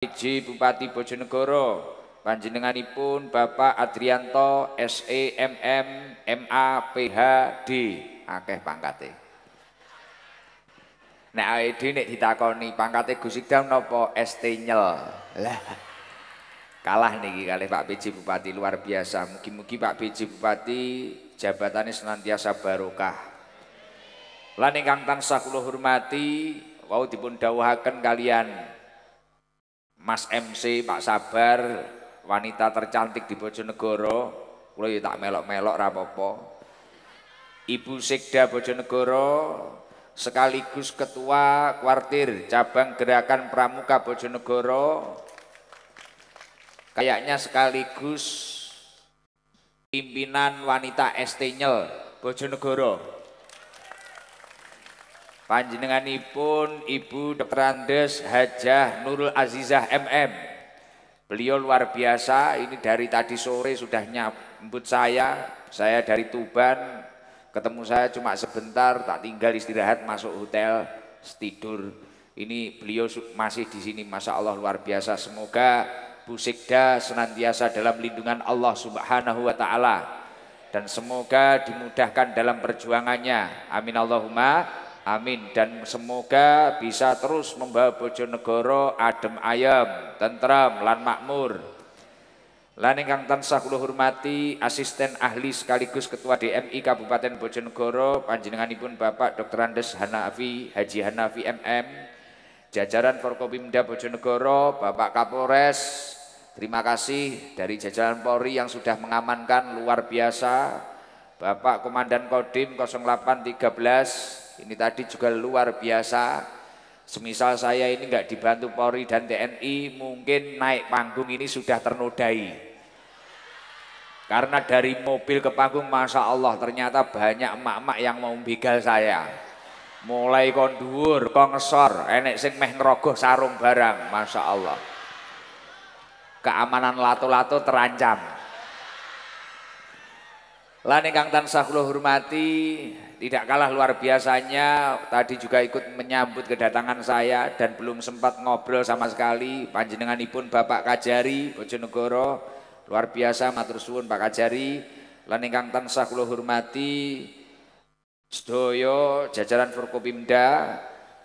Iji Bupati Bojonegoro panjenenganipun Bapak Adrianto SEMM MAPHD akeh pangkate Nek AED nek ditakoni pangkate Gus Sikdam napa ST nyel lah kalah niki kali Pak PJ Bupati luar biasa mungkin mungkin Pak PJ Bupati jabatannya senantiasa barokah lan ingkang tansah kula hormati wau dipun dawuhaken kalian Mas MC Pak Sabar wanita tercantik di Bojonegoro kula ya tak melok-melok rapopo Ibu Sekda Bojonegoro sekaligus ketua kuartir cabang gerakan Pramuka Bojonegoro kayaknya sekaligus pimpinan wanita ST Nyel Bojonegoro panjenenganipun Ibu Dr. Andes Hajah Nurul Azizah MM. Beliau luar biasa, ini dari tadi sore sudah nyambut saya, saya dari Tuban, ketemu saya cuma sebentar, tak tinggal istirahat masuk hotel, tidur. Ini beliau masih di sini, Masya Allah luar biasa. Semoga Bu Sikda senantiasa dalam lindungan Allah Subhanahu wa Ta'ala dan semoga dimudahkan dalam perjuangannya. Amin Allahumma Amin dan semoga bisa terus membawa Bojonegoro adem ayem, tentram lan makmur. Lan ingkang tansah kula hormati asisten ahli sekaligus ketua DMI Kabupaten Bojonegoro panjenenganipun Bapak Dr. Andes Hanafi Haji Hanafi MM jajaran Forkopimda Bojonegoro Bapak Kapolres terima kasih dari jajaran Polri yang sudah mengamankan luar biasa Bapak Komandan Kodim 0813 ini tadi juga luar biasa. Semisal saya ini nggak dibantu Polri dan TNI, mungkin naik panggung ini sudah ternodai. Karena dari mobil ke panggung, Masya Allah ternyata banyak emak-emak yang mau begal saya. Mulai kondur, kongsor, enek sing meh ngerogoh sarung barang, Masya Allah. Keamanan lato-lato terancam. Lani Kang tansah kula hormati tidak kalah luar biasanya tadi juga ikut menyambut kedatangan saya dan belum sempat ngobrol sama sekali panjenengan pun Bapak Kajari Bojonegoro luar biasa matur suwun Pak Kajari lan ingkang tansah kula hormati sedaya jajaran Forkopimda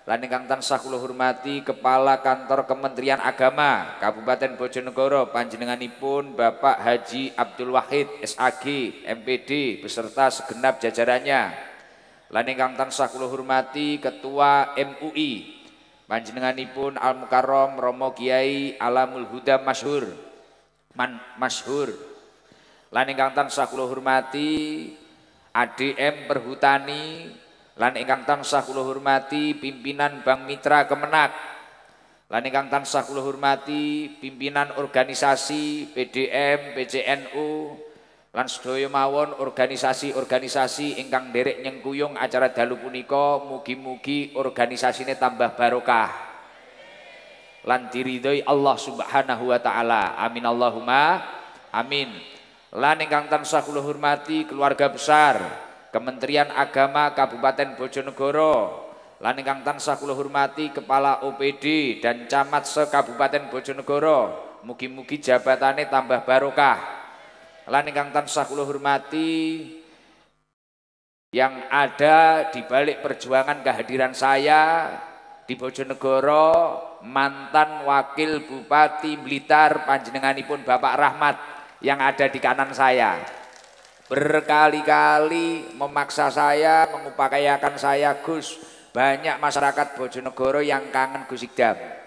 lan ingkang tansah kula hormati Kepala Kantor Kementerian Agama Kabupaten Bojonegoro panjenenganipun Bapak Haji Abdul Wahid SAG MPD beserta segenap jajarannya Lan ingkang tansah kula hormati Ketua MUI panjenenganipun Al Mukarrom Romo Kiai Alamul Huda Masyhur Man Masyhur lan ingkang tansah kula hormati ADM Perhutani lan ingkang tansah kula hormati pimpinan Bank Mitra Kemenak lan ingkang tansah kula hormati pimpinan organisasi PDM PCNU Lan sedaya mawon organisasi-organisasi ingkang derek nyengkuyung acara dalu punika mugi-mugi organisasine tambah barokah. Lan diridhoi Allah Subhanahu wa taala. Amin Allahumma amin. Lan ingkang tansah kula hormati keluarga besar Kementerian Agama Kabupaten Bojonegoro. Lan ingkang tansah kula hormati Kepala OPD dan Camat se-Kabupaten Bojonegoro. Mugi-mugi jabatane tambah barokah lan ingkang tansah kula hormati yang ada di balik perjuangan kehadiran saya di Bojonegoro mantan wakil Bupati Blitar panjenenganipun Bapak Rahmat yang ada di kanan saya berkali-kali memaksa saya mengupayakan saya Gus banyak masyarakat Bojonegoro yang kangen Gus Igdam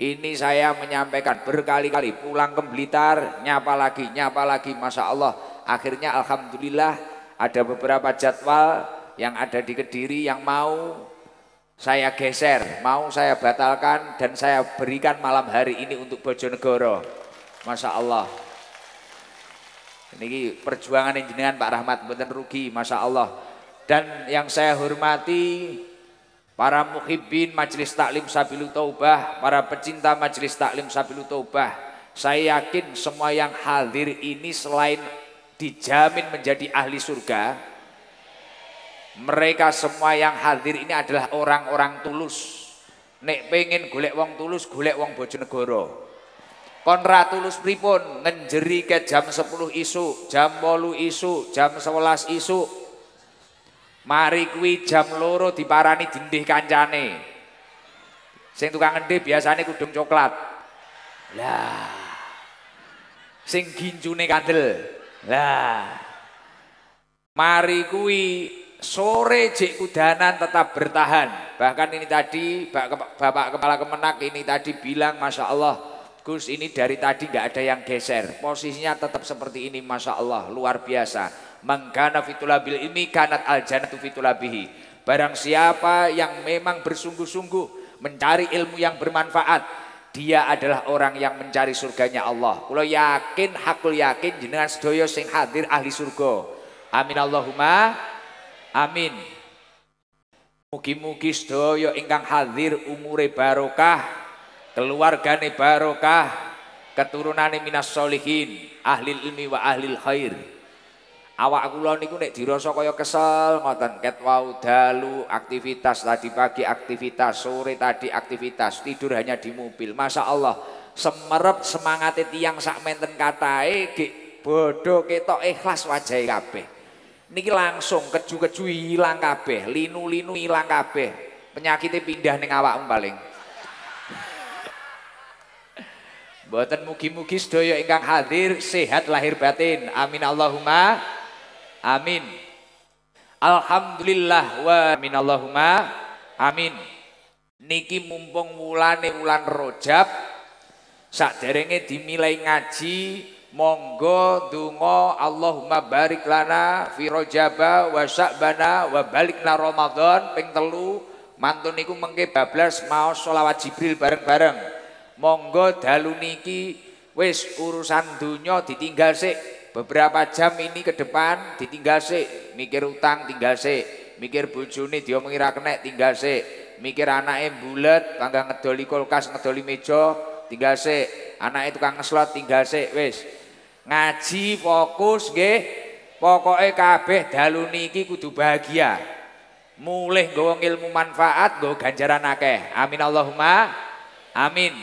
ini saya menyampaikan berkali-kali pulang ke Blitar, nyapa lagi, nyapa lagi, masa Allah. Akhirnya alhamdulillah ada beberapa jadwal yang ada di Kediri yang mau saya geser, mau saya batalkan dan saya berikan malam hari ini untuk Bojonegoro. masa Allah. Ini perjuangan jenengan Pak Rahmat, bukan rugi, masya Allah. Dan yang saya hormati para muhibbin majelis taklim Sabilu Taubah, para pecinta majelis taklim Sabilu Taubah. Saya yakin semua yang hadir ini selain dijamin menjadi ahli surga, mereka semua yang hadir ini adalah orang-orang tulus. Nek pengen golek wong tulus, golek wong Bojonegoro. Konra tulus pripun ngenjeri ke jam 10 isu, jam 8 isu, jam 11 isu, Mari kuwi jam loro diparani dindih kancane. Sing tukang ngendi biasane kudung coklat. Lah. Sing ginjune kandel. Lah. Mari kuwi sore jek kudanan tetap bertahan. Bahkan ini tadi Bapak Kepala Kemenak ini tadi bilang Masya Allah Gus ini dari tadi nggak ada yang geser. Posisinya tetap seperti ini Masya Allah luar biasa. Mangkana fitulabil ilmi kanat al fitulabihi. Barang siapa yang memang bersungguh-sungguh mencari ilmu yang bermanfaat, dia adalah orang yang mencari surganya Allah. Kalau yakin, hakul yakin jenengan sedoyo sing hadir ahli surga. Amin Allahumma. Amin. Mugi-mugi sedoyo ingkang hadir umure barokah, keluargane barokah, keturunane minas solihin, ahli ilmi wa ahli khair. Awak kula niku nek dirasa kaya kesel ngoten ket wau dalu aktivitas tadi pagi aktivitas sore tadi aktivitas tidur hanya di mobil. Masya Allah semerep semangatnya tiang sak menten katae gek bodoh ketok ikhlas wajahe kabeh. Niki langsung keju-keju hilang kabeh, linu-linu ilang kabeh. Penyakitnya pindah ning awakmu paling. Buatan mugi-mugi sedaya ingkang hadir sehat lahir batin. Amin Allahumma Amin. Alhamdulillah wa minallahumma. Amin. Niki mumpung wulane wulan Rajab sakderenge dimilai ngaji monggo donga Allahumma barik lana fi Rajaba wa Sya'bana wa balikna Ramadan ping telu mantun niku mengke bablas maos selawat Jibril bareng-bareng. Monggo dalu niki wis urusan dunya ditinggal sik beberapa jam ini ke depan ditinggal sih mikir utang tinggal sih mikir bujuni dia mengira kenek tinggal sih mikir anaknya bulat tangga ngedoli kulkas ngedoli meja tinggal sih itu tukang ngeslot tinggal sih wis ngaji fokus g, pokoknya kabeh dalu niki kudu bahagia mulih gue ilmu manfaat gue ganjaran akeh amin Allahumma amin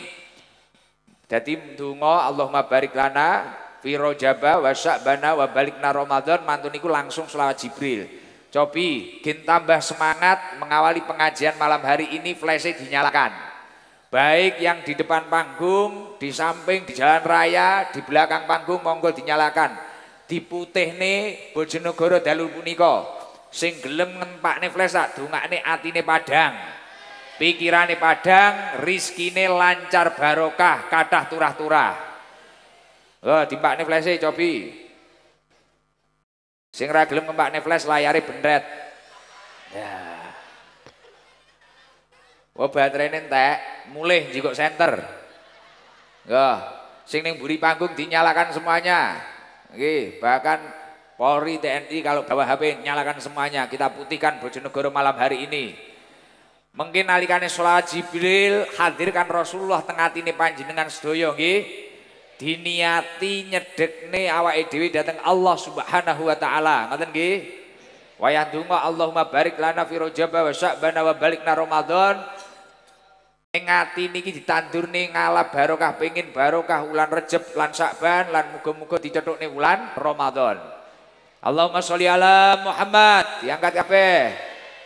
jadi tunggu Allahumma barik lana fi rojaba wa sya'bana wa balikna Ramadan mantun niku langsung selawat Jibril. Cobi, gin tambah semangat mengawali pengajian malam hari ini flash dinyalakan. Baik yang di depan panggung, di samping, di jalan raya, di belakang panggung monggo dinyalakan. Di Diputihne Bojonegoro dalur punika. Sing gelem ngempakne flash tak dungakne atine padhang. pikirane padang, Pikiran Padang rizkine lancar barokah, Kadah turah-turah. Wah, nih flash cobi. Sing ra gelem nih flash layare bendret. Ya. Wah, oh, baterainya teh mulih jikok senter. Nggih, sing ning buri panggung dinyalakan semuanya. Oke, bahkan Polri, TNI kalau bawa HP nyalakan semuanya. Kita putihkan Bojonegoro malam hari ini. Mungkin nalikannya sholat Jibril hadirkan Rasulullah tengah tini panjenengan sedoyo nggih diniati nyedekne awake dhewe datang Allah Subhanahu wa taala. Ngoten nggih? Wayah donga Allahumma barik lana fi Rajab wa Sya'ban wa balikna Ramadan. Ning ati niki ditandurne ngalap barokah pengin barokah wulan Rejab lan Sya'ban lan muga-muga dicethukne wulan Ramadan. Allahumma sholli ala Muhammad. Diangkat kabeh.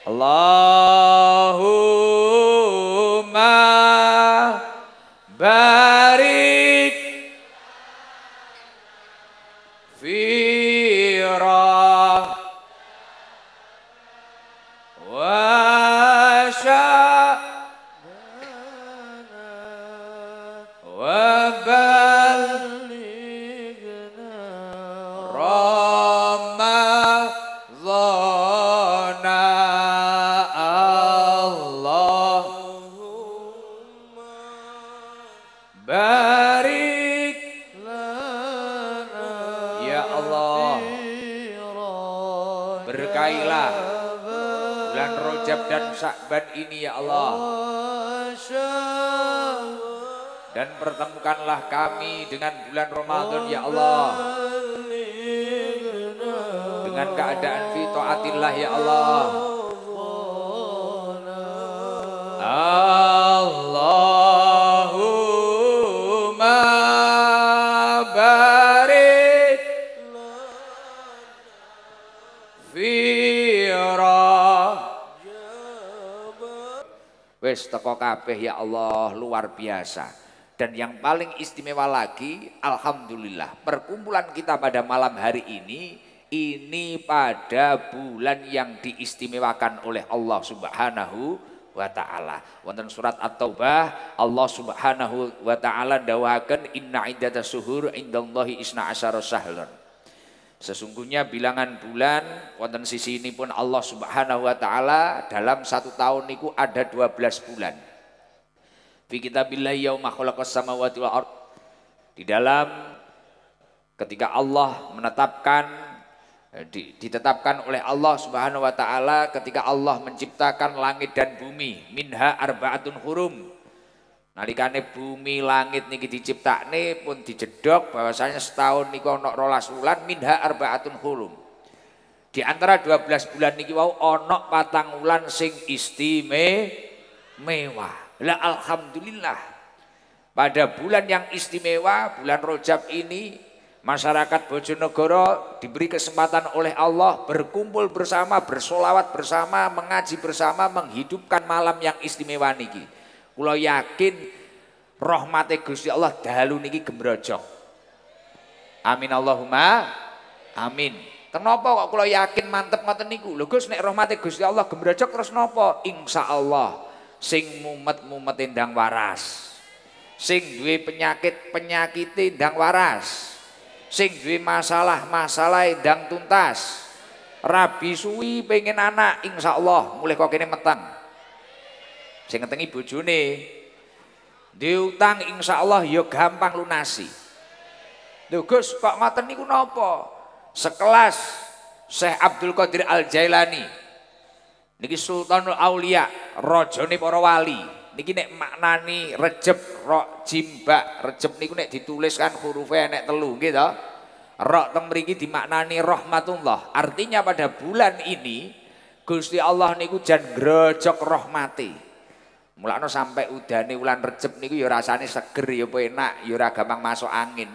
Allahumma barik sahabat ini ya Allah. Dan pertemukanlah kami dengan bulan Ramadan ya Allah. Dengan keadaan fitoatillah ya Allah. Allah. barik. wis teko kabeh ya Allah luar biasa. Dan yang paling istimewa lagi, Alhamdulillah, perkumpulan kita pada malam hari ini, ini pada bulan yang diistimewakan oleh Allah Subhanahu wa taala. Wonten surat At-Taubah Allah Subhanahu wa taala dawakan inna iddatash shuhur indallahi isna asyara Sesungguhnya bilangan bulan wonten sisi ini pun Allah Subhanahu wa taala dalam satu tahun niku ada 12 bulan. Fi kitabillahi yauma khalaqas samawati wal ard. Di dalam ketika Allah menetapkan eh, ditetapkan oleh Allah Subhanahu wa taala ketika Allah menciptakan langit dan bumi minha arbaatun hurum nalikane bumi langit niki diciptakne pun dijedok bahwasanya setahun niku ana rolas wulan minha arbaatun hulum di antara belas bulan niki wau onok patang wulan sing istime mewah. lah alhamdulillah. Pada bulan yang istimewa, bulan Rojab ini masyarakat Bojonegoro diberi kesempatan oleh Allah berkumpul bersama, bersolawat bersama, mengaji bersama, menghidupkan malam yang istimewa niki. Kulo yakin rahmate Gusti Allah dalu niki gembrojong. Amin Allahumma amin. Kenapa kok kula yakin mantep ngoten niku? Lho Gus nek rahmate Gusti Allah gembrojong terus napa? Allah sing mumet-mumet ndang waras. Sing duwe penyakit penyakit ndang waras. Sing duwe masalah-masalah ndang tuntas. Rabi suwi pengen anak Allah mulai kok kene meteng. Sing ngetengi bojone. Diutang Insya Allah ya gampang lunasi. Lho Gus, kok ngoten niku napa? Sekelas Syekh Abdul Qadir Al-Jailani. Niki Sultanul Aulia, rajane para wali. Niki nek maknani Rejeb Rok jimba, Rejeb niku nek ditulis kan hurufe enek telu nggih to. Rok teng mriki dimaknani rahmatullah. Artinya pada bulan ini Gusti Allah niku jan grejok rahmati. Mulakno sampai udane wulan Recep niku ya rasane seger ya enak ya ora gampang masuk angin.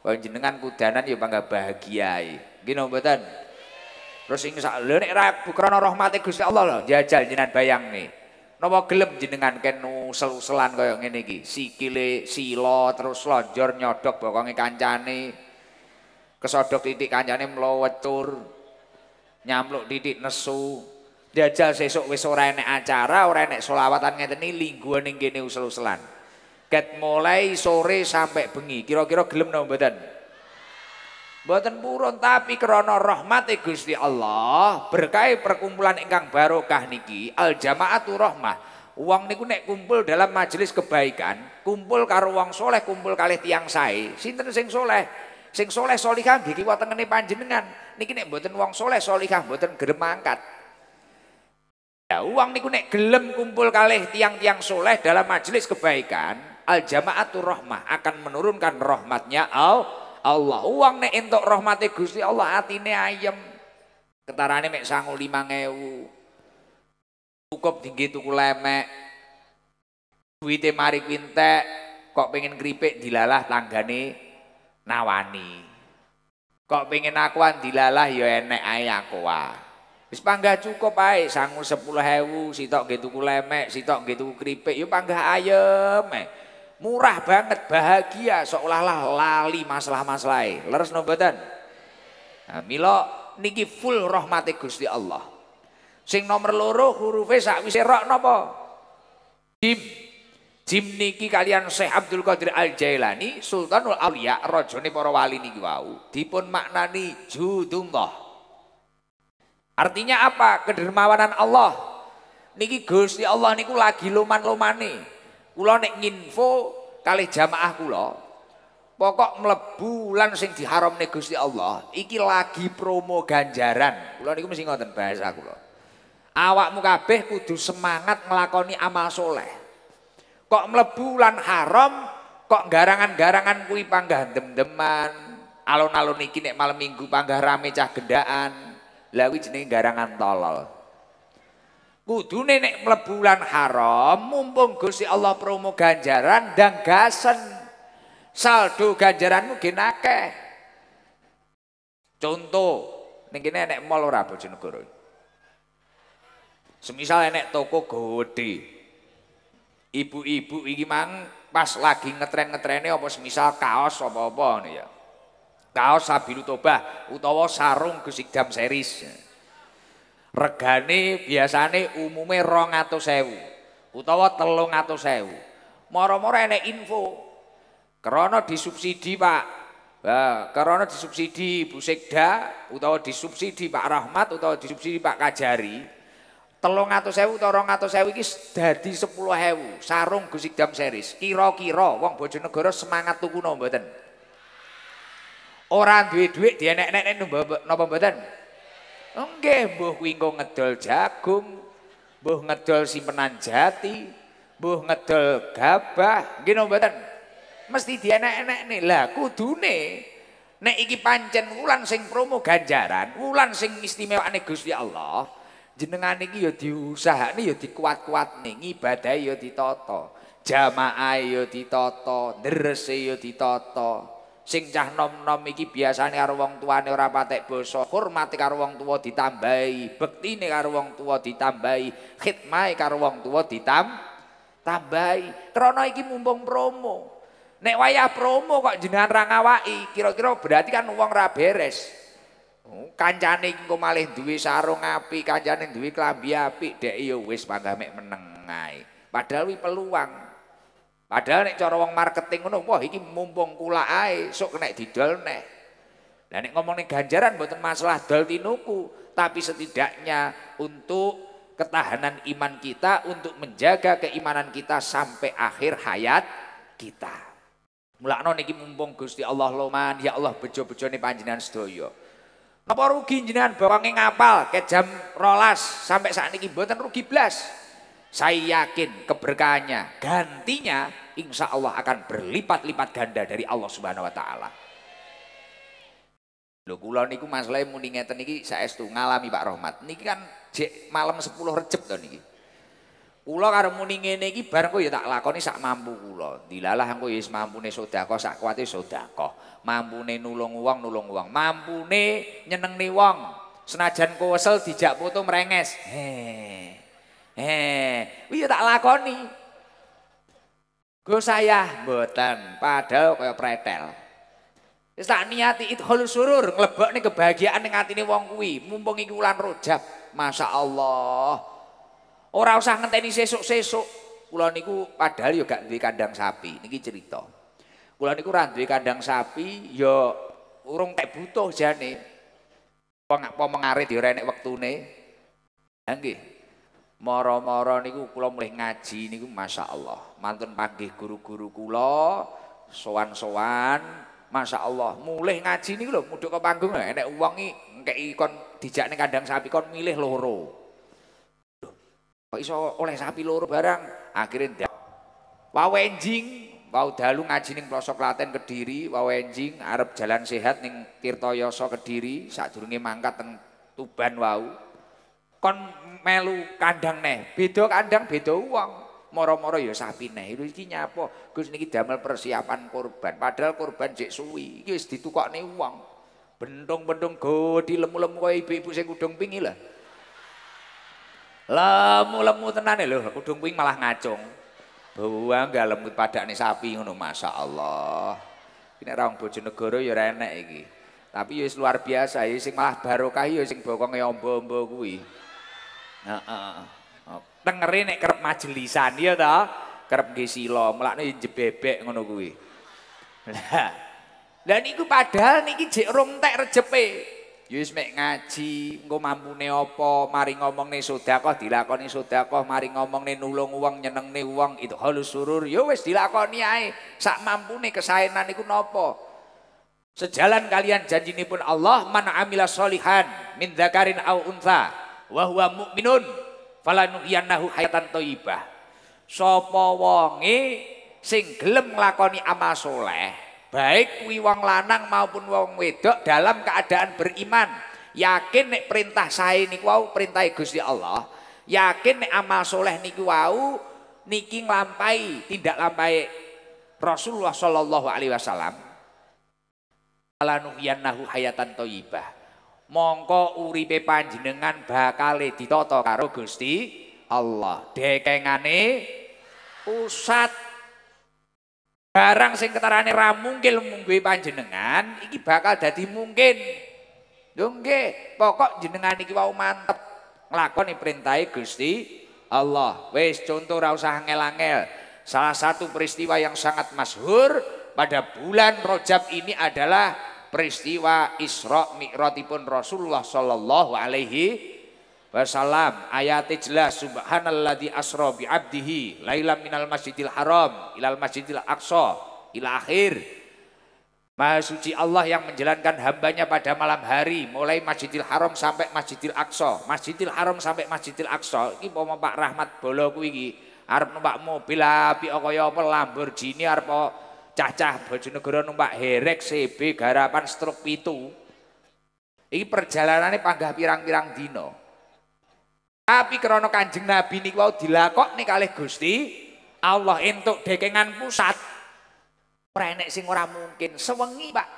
Kalau jenengan kudanan ya bangga bahagia. Gini om betan Terus ini sak lenek rak ra rahmati rahmate Gusti Allah loh jajal jenengan nih. Nopo gelem jenengan ken usel-uselan kaya ngene iki? Sikile lo, terus lonjor nyodok bokonge kancane. Kesodok titik kancane tur, Nyamluk titik nesu. Jajal sesuk wis ora enek acara, ora enek selawatan ngeten iki lingguan ning kene usul-usulan, Ket mulai sore sampai bengi. Kira-kira gelem napa mboten? Mboten purun tapi krana rahmate Gusti Allah, berkah perkumpulan ingkang barokah niki, al jamaatu rahmah. uang niku nek kumpul dalam majelis kebaikan, kumpul karo wong soleh, kumpul kalih tiang sae. Sinten sing soleh? Sing soleh solihah nggih kiwa tengene panjenengan. Niki nek mboten wong soleh solihah mboten gelem angkat. Ya, uang niku nek gelem kumpul kalih tiang-tiang soleh dalam majelis kebaikan, al jamaatur rahmah akan menurunkan rahmatnya al Allah. Uang nek entuk rahmate Gusti Allah atine ayem. Ketarane mek sangu ngewu. Cukup tinggi tuku lemek. Duite mari pintek, kok pengen keripik dilalah tanggane nawani. Kok pengen akuan dilalah ya enek ae akuan. Wis panggah cukup ae sangu 10.000 sitok nggih tuku lemek, sitok nggih tuku kripik, yo panggah ayem. Eh. Murah banget, bahagia seolah-olah lali masalah masalah Leres no badan. Nah, milo niki full rahmate Gusti Allah. Sing nomor loro hurufe sakwise rok napa? Jim. Jim niki kalian Syekh Abdul Qadir Al Jailani Sultanul Aulia rajane para wali niki wau. Dipun maknani judungah. Artinya apa? Kedermawanan Allah. Niki Gusti Allah niku lagi loman lomani Kula nek nginfo kali jamaah kula, pokok mlebu lan sing diharamne Gusti Allah, iki lagi promo ganjaran. Kula niku mesti ngoten bahasa kula. Awakmu kabeh kudu semangat nglakoni amal soleh. Kok mlebu lan haram, kok garangan-garangan kuwi panggah dem-deman. Alon-alon iki nek malam Minggu panggah rame cah gendaan. Lah jenis garangan tolol. Kudu nenek melebulan haram mumpung gusi Allah promo ganjaran dan gasen saldo ganjaranmu mungkin akeh. Contoh ini kene nek mall ora Bojonegoro. Semisal enek toko gede. Ibu-ibu iki mang pas lagi ngetren-ngetrene apa semisal kaos apa-apa ngono ya kaos sabilu tobah utawa sarung jam series regane biasane umume rong atau sewu utawa telung atau sewu moro-moro enek info krono disubsidi pak Nah, karena disubsidi Bu Sekda utawa disubsidi Pak Rahmat utawa disubsidi Pak Kajari telung atau sewu atau rong atau sewu ini jadi sepuluh hewu sarung gusik jam series kira-kira wong Bojonegoro semangat tuku no orang duit duit dia nek napa mboten? badan oke buh wingo ngedol jagung, buh ngedol simpenan jati, buh ngedol gabah, gini napa badan Mesti nek nek Lah kudune nek iki pancen wulan sing promo ganjaran, wulan sing istimewa istimewane Gusti Allah, jenengan iki ya diusahane kuat dikuat nih ngibadahe ya toto, ya jamaah yo toto, derse yo toto. sing cah nom-nom iki biasane karo wong tuane ora patek basa hormati karo wong tuwa ditambahi bektine karo wong tuwa ditambahi khidmae karo wong tuwa ditambahi. tambahi krana iki mumpung promo nek wayah promo kok jenengan ra ngawaki kira-kira berarti kan wong ra beres oh, kancane engko malih duwe sarung apik kancane duwe klambi apik dek yo wis panggah mek meneng ae padahal wi peluang Padahal nek cara wong marketing ngono, wah iki mumpung kula ae, sok kena didol neh. Lah nek ngomong ganjaran mboten masalah dol tinuku, tapi setidaknya untuk ketahanan iman kita untuk menjaga keimanan kita sampai akhir hayat kita. Mulakno niki mumpung Gusti Allah loman, ya Allah bejo-bejone panjenengan sedaya. Napa rugi jenengan bawange ngapal ke jam rolas sampai saat niki mboten rugi blas. Saya yakin keberkahannya, gantinya insya Allah akan berlipat-lipat ganda dari Allah Subhanahu Wa Taala. Lho kula niku masalah muni ngeten niki saestu ngalami Pak Rahmat. Niki kan jek malam 10 Recep to niki. Kula karo muni ngene iki bareng kok ya tak lakoni sak mampu kula. Dilalah engko ya mampune sedekah sak kuwate sedekah. Mampune nulung wong nulung wong. Mampune nyenengne wong. Senajan kowe wesel dijak foto merenges. Heh. Eh, iya tak lakoni. Gue saya mboten, padahal kaya pretel. Wis tak niati halusurur surur, nih kebahagiaan ning atine wong kuwi, mumpung iki wulan Rajab. Allah. Ora usah ngenteni sesuk-sesuk. Kula niku padahal yo ya gak duwe kandang sapi, niki cerita. Kula niku ra duwe kandang sapi, yo ya urung tak butuh jane. Apa apa mengare direnek wektune. Ha nggih. Moro-moro niku kula mulai ngaji niku Masya Allah. Mantun panggil guru-guru kula, sowan-sowan Masya Allah, mulai ngaji niku lho mudhuk ke panggung enek ini, kayak ikon kon nih kandang sapi kon milih loro. Kok iso oleh sapi loro barang? Akhirnya enjing wow dalu ngaji ning pelosok Klaten Kediri, enjing Arab jalan sehat ning Tirtoyoso Kediri, sadurunge mangkat teng Tuban wau kon melu kandang neh beda kandang beda uang moro-moro ya sapi neh lho iki nyapa Gus niki damel persiapan korban padahal korban jek suwi iki wis ditukokne uang bendong-bendong go dilemu-lemu kaya ibu-ibu sing kudung pingi lah lemu-lemu tenan lho kudung ping malah ngacung buang gak lemut padane sapi ngono masyaallah ini orang Bojonegoro ya enak iki tapi ya luar biasa ya sing malah barokah ya sing bokonge ombo-ombo kuwi Heeh. Tengere nek kerap majelisan ya ta, kerap lo, malah nih jebebek ngono gue. Dan Lah niku padahal nih jek rong tek rejepe. Yus ya mek ngaji, engko mampu apa, mari ngomongne sedekah dilakoni sedekah, mari ngomong nih nulung uang nyeneng nih uang itu halus surur, ya wis dilakoni ae. Sak mampune kesaenan niku neopo. Sejalan kalian janji pun Allah mana amila solihan minta karin au untha wa huwa mukminun falanuhyiyannahu hayatan thayyibah. Sapa wonge sing gelem nglakoni amal soleh, baik kuwi wong lanang maupun wong wedok dalam keadaan beriman, yakin nek perintah saya niku wau perintah Gusti Allah, yakin nek amal soleh niku wau niki nglampahi, tidak lampahi Rasulullah sallallahu alaihi wasallam. Alanuhiyannahu hayatan thayyibah mongko uripe panjenengan bakal ditoto karo Gusti Allah. Dekengane pusat barang sing ketarane ra mungkil mungguhi panjenengan iki bakal jadi mungkin. dongge pokok jenengan iki wau mantep nglakoni perintahe Gusti Allah. wes contoh ra usah angel Salah satu peristiwa yang sangat masyhur pada bulan Rojab ini adalah peristiwa Isra Mi'rajipun Rasulullah sallallahu alaihi wasallam ayat jelas subhanalladzi asra bi abdihi laila minal masjidil haram ilal masjidil aqsa ila akhir Maha suci Allah yang menjalankan hambanya pada malam hari mulai Masjidil Haram sampai Masjidil Aqsa Masjidil Haram sampai Masjidil Aqsa Iki mau Pak Rahmat Bolo kuwi iki arep numpak mobil api kaya apa Lamborghini arep cacah cah Bojonegoro numpak herek CB garapan struk itu. Ini perjalanannya panggah pirang-pirang dino. Tapi krono kanjeng Nabi ini wau dilakok nih kalih Gusti Allah entuk dekengan pusat. Prenek sing ora mungkin sewengi Pak.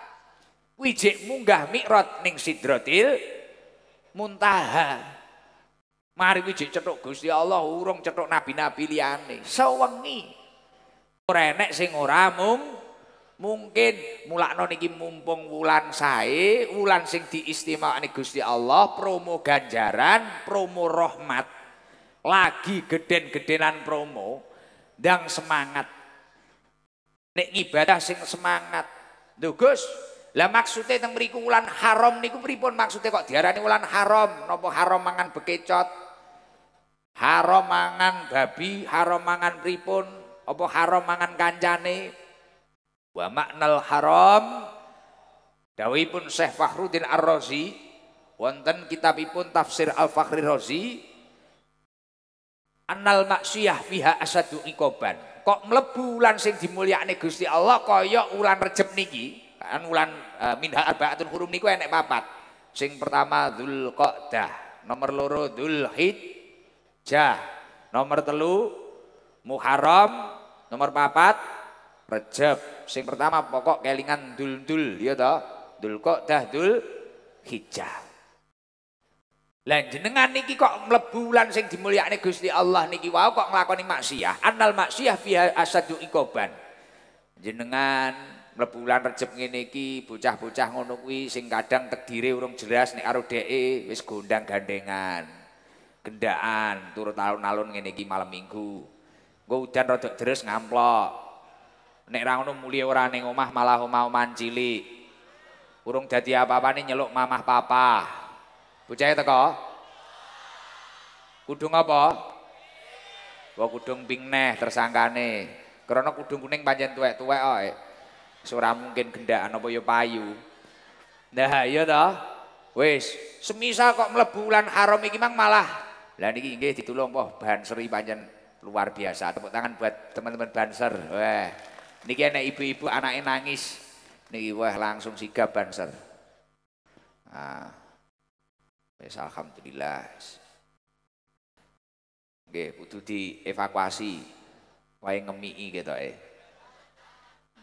Wijik munggah mikrot ning Sidrotil Muntaha. Mari wijik cetuk Gusti Allah urung cetuk nabi-nabi liane Sewengi Ora enek sing ora mung mungkin mulakno niki mumpung wulan sae, wulan sing diistimakne Gusti Allah, promo ganjaran, promo rahmat. Lagi geden-gedenan promo, dan semangat. Nek ibadah sing semangat. Lho Gus, lah maksudnya teng mriku wulan haram niku pripun maksudnya kok diarani wulan haram? Napa haram mangan bekecot? Haram mangan babi, haram mangan pripun? apa haram mangan kancane wa maknal haram dawuhipun Syekh Fakhruddin Ar-Razi wonten kitabipun tafsir Al-Fakhri Razi annal maksiyah fiha asadu iqoban kok mlebu ulan sing dimulyakne Gusti Allah kaya ulan rejeb niki kan ulan uh, minha arbaatun hurum niku enek papat sing pertama Dzulqa'dah nomor loro Dzulhijjah nomor telu Muharram Nomor papat Rejab. Sing pertama pokok kelingan dul-dul ya toh. Dul kok dah dul hijah. Lan jenengan niki kok mlebu lan sing dimulyakne Gusti Allah niki wae kok nglakoni maksiat. Annal maksiat fi asadu ikoban. Jenengan mlebu lan rejeb ngene iki bocah-bocah ngono kuwi sing kadang tekdire urung jelas nek karo dheke wis gondang gandengan. Gendaan turut alun-alun ngene iki malam Minggu. Gue udah rodok terus ngamplok. Nek ra ngono mulia ora ning omah malah omah-omahan cilik. Urung jadi apa apa nih nyeluk mamah papa. Bocah teko? Kudung apa? Wah kudung ping neh tersangkane. Karena kudung kuning panjen tuwek-tuwek oi eh. Ora mungkin gendaan apa ya payu. Nah, iya toh? Wis, semisal kok melebulan haram ini mang malah lah ini nggih ditulung bahan seri panjen luar biasa. Tepuk tangan buat teman-teman Banser. Wah. Niki enek ibu-ibu anaknya nangis. Niki wah langsung sigap Banser. Ah, Wis alhamdulillah. Nggih, kudu dievakuasi. Wae gitu eh.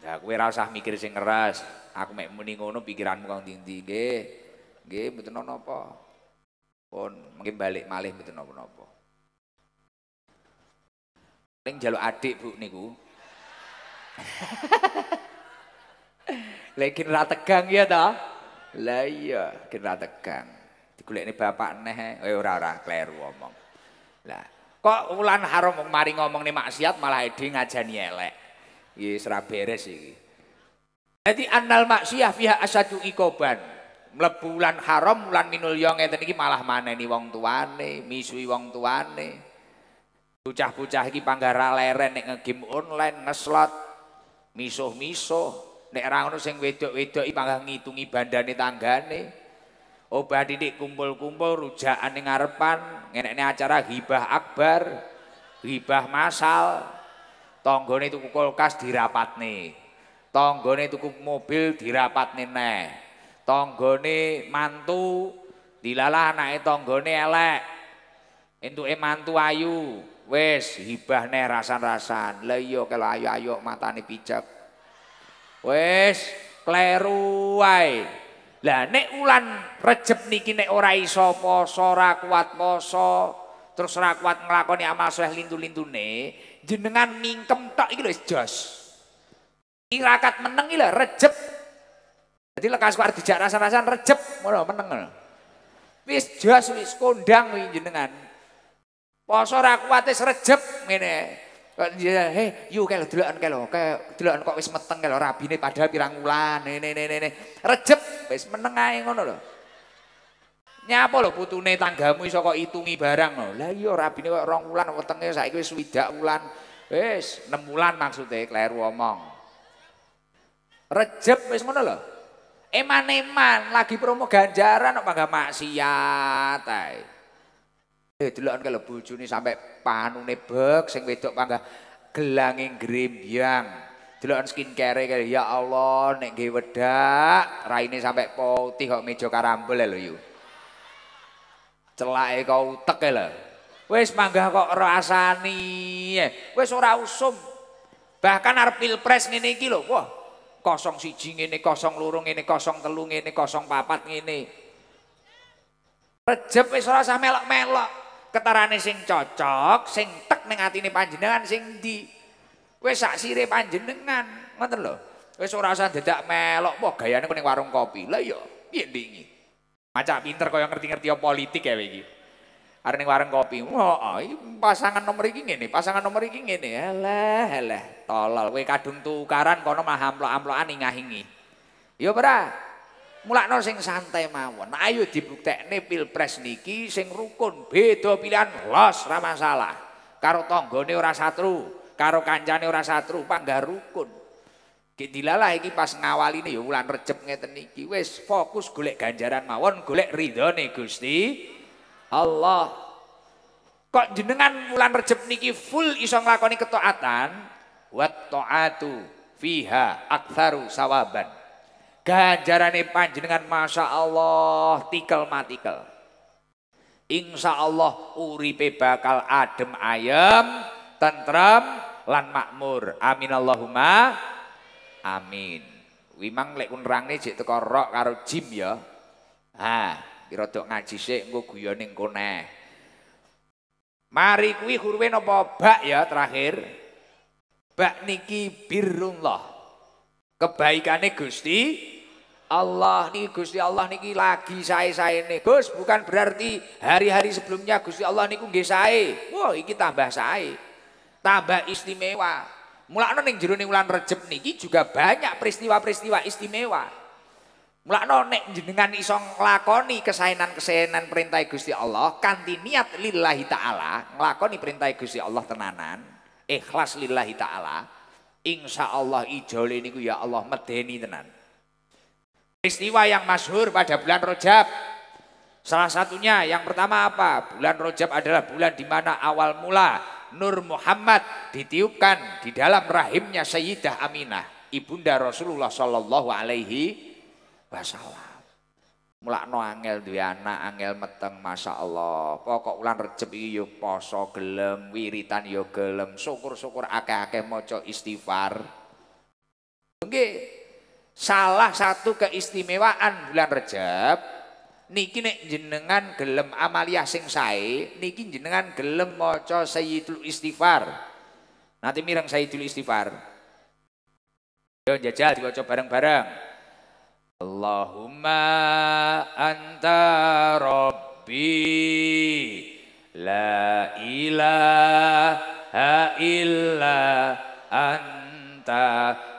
Ya aku rasa mikir sing keras. Aku mek muni ngono pikiranmu kang tinggi, Nggih. Nggih, mboten napa-napa. Pun mungkin balik malih mboten napa-napa. Paling jaluk adik bu niku. Lagi kira tegang ya toh? Lah iya, kira tegang. tegang. ini bapak neh, eh ora ora kleru omong. Lah, kok ulan haram mari ngomong nih maksiat malah edi ngajani elek. Iya serah beres iki. Jadi annal maksiyah via asadu ikoban. Mlebu ulan haram, ulan minul yong ngeten iki malah mana nih wong tuane, misui wong tuane. Pucah-pucah iki panggara leren nek nge-game online, ngeslot, misuh-misuh. Nek ra ono sing wedok-wedok iki panggah ngitungi bandane tanggane. Obah didik kumpul-kumpul rujakane ngarepan, ngenekne acara hibah akbar, hibah masal. tonggoni tuku kulkas dirapatne. tonggoni tuku mobil dirapatne neh. tonggoni mantu dilalah anake tonggone elek. Entuke mantu ayu, Wes hibah neh rasan-rasan. leyo iya, kalau ayo-ayo matane pijak. Wes kleru wae. Lah nek ulan recep niki nek ora iso poso, ora kuat poso, terus ora kuat nglakoni amal soleh lintu-lintune, jenengan mingkem tok iki lho jos. Irakat meneng iki recep. Jadi lekas kuat dijak rasan-rasan recep ngono meneng. Wis jos wis kondang jenengan. Poso ra kuat wis rejeb ngene. Ya, heh, yu kalau delokan kalau, delokan kok wis meteng kalau rabine padahal pirang wulan, nene nene nene, rejep wis meneng ae ngono lho. Nyapa lho putune tanggamu iso kok itungi barang lho. Lah iya rabine kok rong wulan wetenge saiki wis swidak wulan. Wis 6 wulan maksude kleru omong. Rejep wis ngono lho. Eman-eman lagi promo ganjaran kok gak maksiat ae. Eh delok kalau bojone sampai panune bek sing wedok panggah gelange grembyang. skin skincare kali ya Allah nek nggih wedak raine sampai putih kok meja karambel lho yu. Celake kau teke lho. Wis panggah kok rasani. E. wes ora usum. Bahkan arep pilpres ngene iki lho. Wah, kosong siji ini kosong lurung ini kosong telung ini kosong papat ngene. Rejep wis ora usah melok-melok. ketarane sing cocok, sing tek ning atine panjenengan sing ndi Wis sak panjenengan, ngoten lho. Wis ora usah dedak melok, wah gayane kuning warung kopi. Lah iya, piye ndingi? macak pinter kaya ngerti-ngerti politik ya kowe iki. Are ning warung kopi. Wah, oh, pasangan nomor iki ngene, pasangan nomor iki ngene. Eleh, eleh, tolol. Kowe kadung tukaran kono mah amplok-amplokan ingah-ingi. Yo, Bra. Mulakno sing santai mawon. Nah, ayo dibuktekne pilpres niki sing rukun, beda pilihan los ra salah Karo tanggane ora satru, karo kancane ora satru, panggah rukun. Ki ini pas ini ya wulan Recep ngeten niki wis fokus golek ganjaran mawon, golek ridhone Gusti Allah. Kok jenengan wulan Recep niki full isong lakoni ketaatan, wat taatu fiha aktsaru sawaban ganjarane dengan masa Allah tikel matikel Insya Allah uripe bakal adem ayem tentrem lan makmur amin Allahumma amin wimang lek unrangne cik teko rok karo jim ya ha rada ngaji sih, engko guyoning kone mari kui hurufe napa bak ya terakhir bak niki loh. kebaikannya Gusti Allah nih Gusti Allah niki lagi saya saya nih Gus bukan berarti hari-hari sebelumnya Gusti Allah niku gak saya Wah, wow, iki tambah saya Tambah istimewa. Mulakno neng jero neng wulan rejep niki juga banyak peristiwa-peristiwa istimewa. Mulakno nek jenengan isong lakoni kesainan kesainan perintah Gusti Allah kanti niat lillahi taala, ngelakoni perintah Gusti Allah tenanan, ikhlas lillahi taala, insya Allah ijole niku ya Allah medeni tenan. Peristiwa yang masyhur pada bulan Rojab. Salah satunya yang pertama apa? Bulan Rojab adalah bulan di mana awal mula Nur Muhammad ditiupkan di dalam rahimnya Sayyidah Aminah, ibunda Rasulullah Shallallahu alaihi wasallam. Mulakno angel dua anak, angel meteng Masya Allah. Pokok ulan rezeki iki poso gelem, wiritan yo gelem, syukur-syukur akeh-akeh maca istighfar. Oke, salah satu keistimewaan bulan Rejab niki nek jenengan gelem amalia sing sae niki jenengan gelem maca Sayyidul Istighfar nanti mirang Sayyidul Istighfar yo jajal diwaca bareng-bareng Allahumma anta rabbi la ilaha illa anta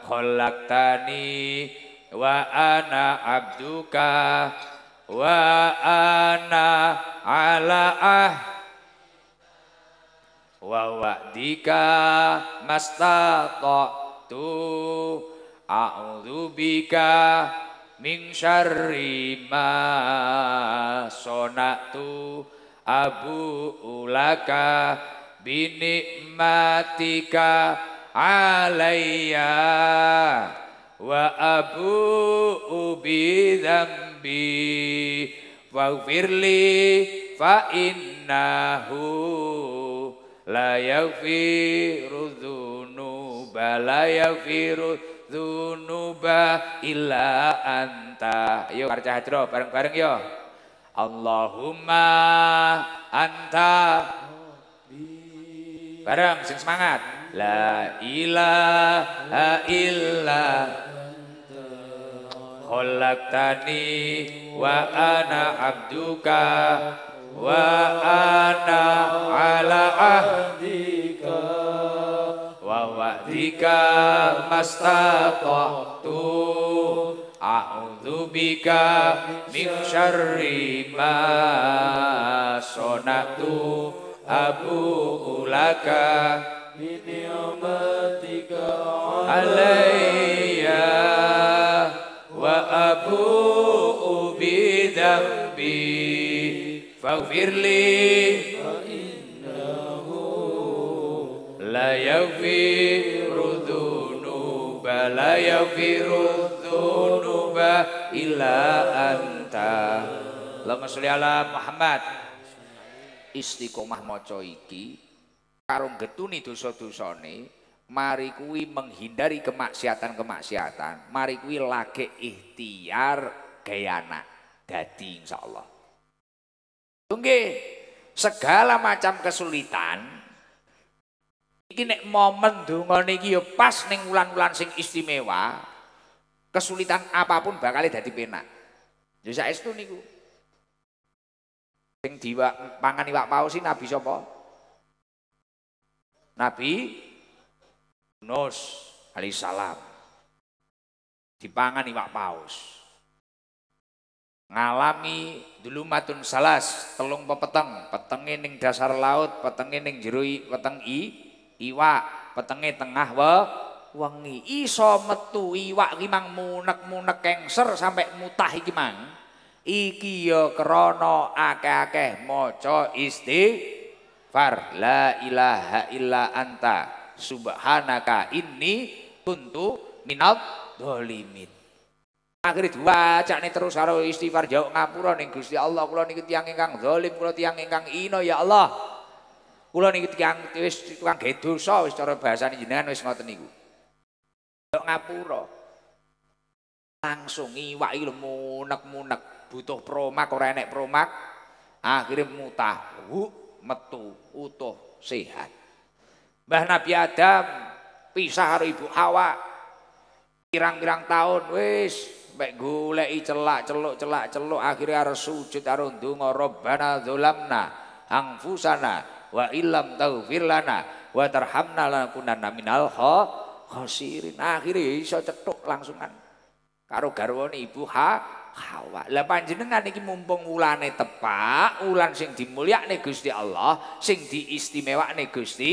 khalaqtani wa ana abduka wa ana ala ah wa wa'dika mastata'tu a'udzu bika min syarri ma sonatu abu ulaka binikmatika alayya wa Abu ubi bi wa Firli fa innahu la yaghfiru dhunuba la yaghfiru dhunuba illa anta. Yo karca hadro bareng-bareng yo. Allahumma anta. Bareng sing semangat. La ilaha illa Kholaqtani wa ana abduka Wa ana ala ahdika Wa wa'dika mastata'tu A'udzubika bika min syarri ma sonatu Abu'ulaka بنعمتك علي وأبوء بذنبي فاغفر لي فإنه لا يغفر الذنوب لا يغفر الذنوب إلا أنت اللهم صل على محمد istiqomah maca iki karo getuni dosa-dosane mari kuwi menghindari kemaksiatan-kemaksiatan mari kuwi lagi ikhtiar kaya anak dadi insyaallah tunggu segala macam kesulitan iki nek momen donga niki ya pas ning wulan-wulan sing istimewa kesulitan apapun bakal dadi penak ya saestu niku sing diwak pangan iwak paus nabi sapa Nabi Yunus alaihissalam dipangan iwak paus ngalami dulu matun salas telung pepeteng petenge ning dasar laut petenge ning jerui peteng i iwak petenge tengah we wengi iso metu iwak gimang munek-munek kengser sampai mutah gimang. iki yo ya krono akeh-akeh maca isti istighfar la ilaha illa anta subhanaka inni kuntu minat dolimin akhirnya baca nih terus haro istighfar jauh ngapura nih Gusti Allah kula nih tiang ingkang dolim kula tiang ingkang ino ya Allah kula nih tiang wis tukang gedosa wis cara nih jenengan wis ngoten niku jauh ngapura langsung iwak ilmu munek-munek butuh promak ora enek promak akhirnya mutah metu utuh sehat. Mbah Nabi Adam pisah karo Ibu Hawa pirang-pirang tahun wis mek goleki celak celuk celak celuk akhirnya harus sujud karo ndonga Rabbana zalamna anfusana wa illam taghfir lana wa tarhamna lanakunanna minal khosirin akhirnya iso cetuk langsungan karo garwane Ibu Hawa hawa. Lah panjenengan iki mumpung ulane tepak, ulan sing nih Gusti Allah, sing nih Gusti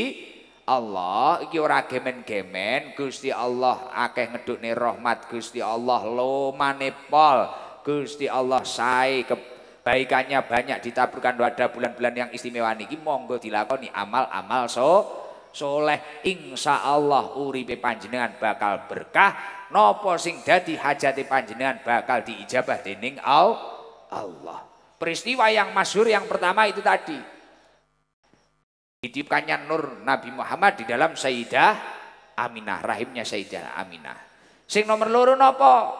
Allah iki ora gemen-gemen Gusti Allah akeh nih rahmat Gusti Allah lomane pol Gusti Allah sae kebaikannya banyak ditaburkan pada bulan-bulan yang istimewa niki monggo dilakoni amal-amal so soleh insya Allah uripe panjenengan bakal berkah nopo sing dadi hajati panjenengan bakal diijabah dening Allah. Peristiwa yang masyhur yang pertama itu tadi. Ditipkannya nur Nabi Muhammad di dalam Sayyidah Aminah, rahimnya Sayyidah Aminah. Sing nomor loro nopo?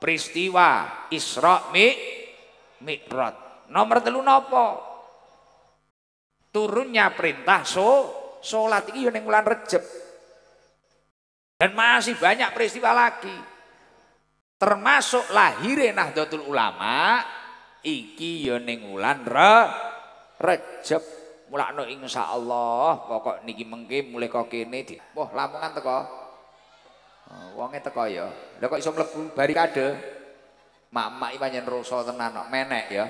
Peristiwa Isra Mi Mi'rod. Nomor telu nopo? Turunnya perintah so salat iki yo ning bulan Rejab. Dan masih banyak peristiwa lagi. Termasuk lahirnya Nahdlatul Ulama iki yoning ya wulan re, Rejab. Mulakno Allah pokok niki mengke mulai kok ini di. Wah, lamongan teko. Oh, wonge teko ya. Lah kok iso mlebu barikade? Mak-mak pancen rasa tenan menek ya.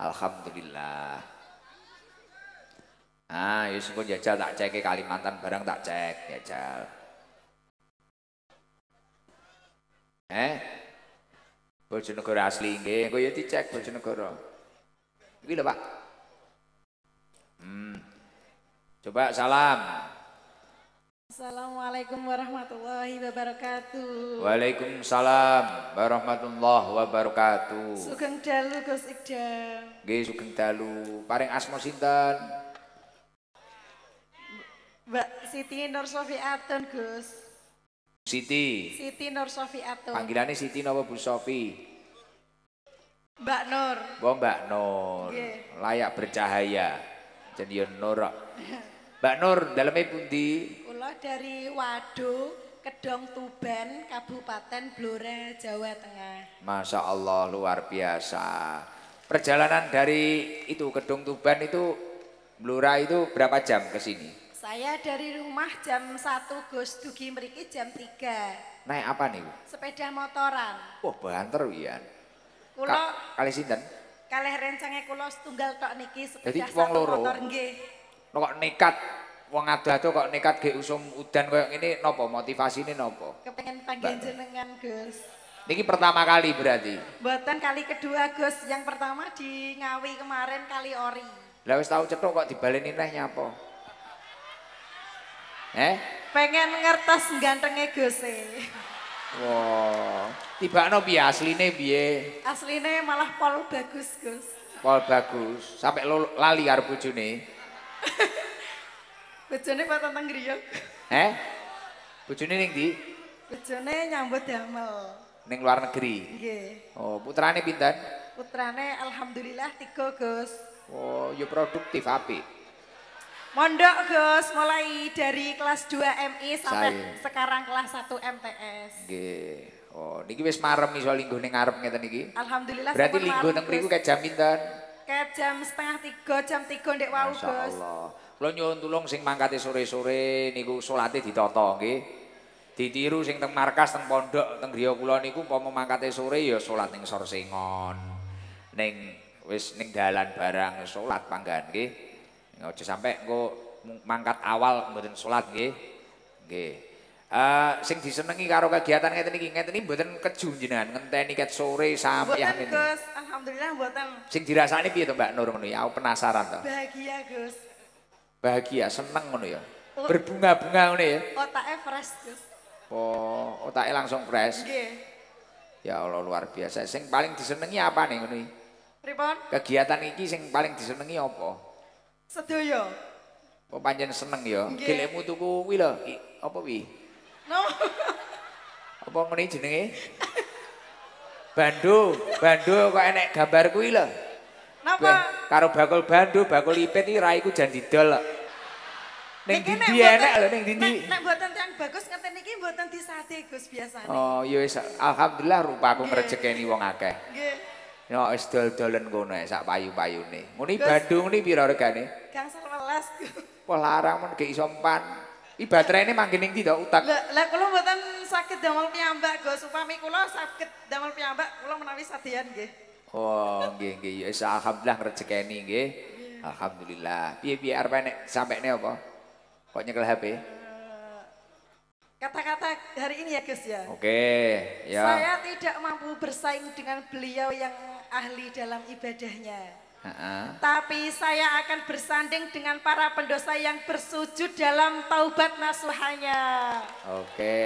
Alhamdulillah. Ah, ya sungguh jajal tak cek ke Kalimantan barang tak cek jajal. Eh? Bojonegoro asli nggih, engko ya dicek Bojonegoro. Iki lho, Pak. Hmm. Coba salam. Assalamualaikum warahmatullahi wabarakatuh. Waalaikumsalam warahmatullahi wabarakatuh. Sugeng dalu Gus Iqdal. Nggih sugeng dalu. Paring asma sinten? Mbak Siti Nur Sofiatun Gus. Siti. Siti Nur Sofi Sofiatun. Panggilannya Siti Nova Bu Sofi? Mbak Nur. Oh Mbak Nur. Yeah. Layak bercahaya. Jadi Nur. Mbak Nur, dalamnya pundi? Kulo dari Wado, Kedong Tuban, Kabupaten Blora, Jawa Tengah. Masya Allah, luar biasa. Perjalanan dari itu Kedong Tuban itu Blora itu berapa jam ke sini? Saya dari rumah jam 1 Gus Dugi meriki jam 3. Naik apa nih? Sepeda motoran. Wah oh, banter wian. Ya. Kulo Ka kali sinten? Kalih rencange kula setunggal tok niki sepeda Jadi, satu wong loro. motor nggih. No, kok nekat wong ado-ado kok nekat ke usum udan koyo ngene motivasi motivasine nopo? Kepengen panggil jenengan Gus. Niki pertama kali berarti? Buatan kali kedua Gus, yang pertama di Ngawi kemarin kali ori. Lah wis tau cetok kok dibaleni neh nyapa? Eh? Pengen ngertos gantengnya gose. Wah, tiba no bi asline bi. Asline malah pol bagus gus. Pol bagus, sampai lo lali karo bojone. bojone kok tentang griyok. Eh? Bojone ning ndi? Bojone nyambut damel. Ning luar negeri. Nggih. Oh, putrane pinten? Putrane alhamdulillah tiga, Gus. Oh, ya produktif api. Mondok Gus, mulai dari kelas 2 MI sampai sekarang kelas 1 MTS. Oke. Oh, niki wis marem iso linggo ning ngarep ngeten niki. Alhamdulillah. Berarti linggo teng mriku kayak jam pinten? Kayak jam setengah tiga, jam tiga ndek wau, Gus. Masyaallah. Kula nyuwun tulung sing mangkate sore-sore niku salate ditata nggih. Ditiru sing teng markas teng pondok teng griya kula niku umpama mangkate sore ya salat ning sorsingon. Ning wis ning dalan barang salat panggan nggih. Ojo sampai engko mangkat awal kemudian sholat nggih. Nggih. Uh, sing disenengi karo kegiatan ngeten iki ngeten iki mboten keju jenengan ngenteni ket sore sampai. niku. Gus, alhamdulillah mboten. Sing dirasani piye to Mbak Nur ngono ya? Aku penasaran tuh. Bahagia, Gus. Bahagia, seneng ngono ya. Oh. Berbunga-bunga ngono ya. Otake fresh, Gus. Oh, otake langsung fresh. Nggih. Ya Allah luar biasa. Sing paling disenengi apa nih ngono iki? Pripun? Kegiatan iki sing paling disenengi apa? Sedoyo. Apa panjen seneng ya? Gilemu tuku kuwi lho. Apa kuwi? No. Apa ngene jenenge? Bandu, Bandu kok enek gambar kuwi lho. Napa? Karo bakul Bandu, bakul lipet iki raiku jan didol. Neng dindi enak lho, neng dindi. Nek, nek buatan yang bagus, ngerti niki buatan di sate, Gus, biasanya. Oh, iya, Alhamdulillah rupa aku ngerejek ini wong akeh. Gak. Ya wis dol-dolen kono ya, sak payu-payune. Muni Badung ni pira regane? Kang welas. Wah larang men gek iso empan. Iki baterainya manggen ning ndi to utak? Lah lah kula mboten saged damel piyambak, Gus. Upami kula saged damel piyambak, kula menawi hatian nggih. Oh, nggih nggih ya alhamdulillah rezekeni nggih. Iya. Alhamdulillah. Piye-piye arep nek sampekne apa? Kok nyekel HP? Eh, kata-kata hari ini ya Gus ya. Oke, okay, ya. Saya tidak mampu bersaing dengan beliau yang ahli dalam ibadahnya. Uh-uh. Tapi saya akan bersanding dengan para pendosa yang bersujud dalam taubat nasuhanya. Oke,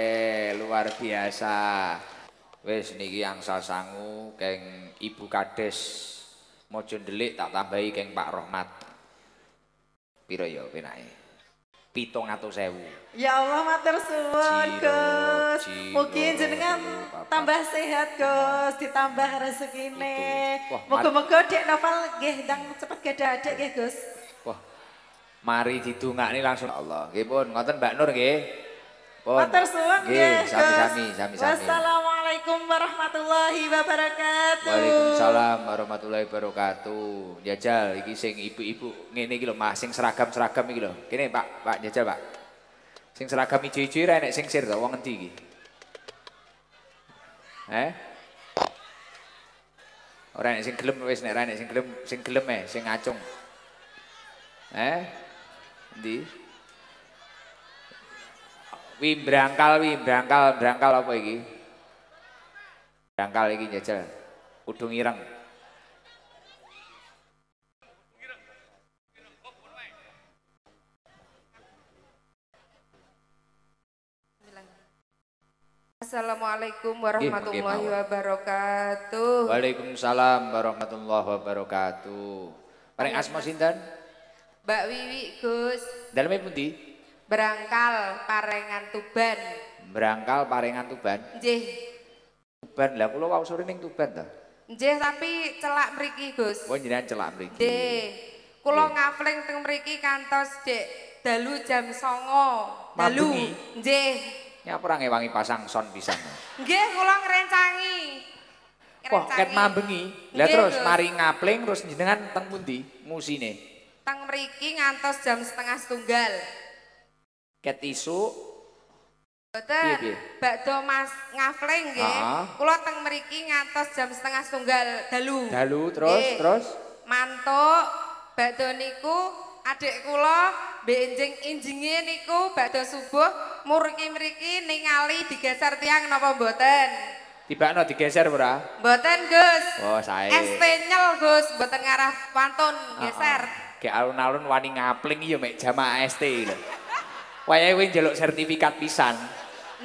luar biasa. Wes niki yang sasangu keng Ibu Kades mau jendelik tak tambahi keng Pak Rohmat. Piro ya pitung atau sewu. Ya Allah matur suwun Gus. Mungkin jenengan tambah sehat Gus, ditambah rezekine. Moga-moga dek novel nggih ndang cepat gada adik Gus. Wah. Mari nih langsung Allah. Nggih pun ngoten Mbak Nur gih. Matur suwun nggih. Sami-sami sami-sami. Assalamualaikum warahmatullahi wabarakatuh. Waalaikumsalam warahmatullahi wabarakatuh. Jajal iki sing ibu-ibu ngene iki lho Mas sing seragam-seragam iki lho. Kene Pak, Pak Jajal Pak. Sing seragam ijo-ijo ra enek sing sir wong ngendi iki? Eh? Ora enek sing gelem wis nek ra enek sing gelem sing gelem eh sing ngacung. Eh? Endi? Wimbrangkal, wimbrangkal, brangkal apa iki? Dangkal iki jajal. udung ireng. Assalamualaikum warahmatullahi wabarakatuh. Waalaikumsalam warahmatullahi wabarakatuh. Paling asma sinten? Mbak Wiwi Gus. Daleme pundi? Berangkal Parengan Tuban. Berangkal Parengan Tuban. Jih. Tuban. Lah kula wau sore ning Tuban ta. Nggih, tapi celak mriki, Gus. Oh, jenengan celak mriki. Nggih. Kula ngafling teng mriki kantos Dek dalu jam 09.00. Dalu. Nggih. ya ora ngewangi pasang son pisan. Nggih, kula ngrencangi. Wah, ket mambengi. Lah terus mari ngapling terus jenengan teng pundi musine? Teng mriki ngantos jam setengah setunggal. Ket isuk Boten, iya, iya. bakdo mas ngafling nggih. Kula teng mriki ngantos jam setengah tunggal dalu. Dalu terus gye. terus mantuk bakdo niku adik kula mbek enjing injinge niku subuh murki mriki ningali digeser tiang napa mboten? no digeser ora? Mboten, Gus. Oh, sae. ST nyel, Gus, mboten ngarah pantun geser. Ge alun-alun wani ngapling ya mek jamaah ST lho. Wayahe kuwi njaluk sertifikat pisan.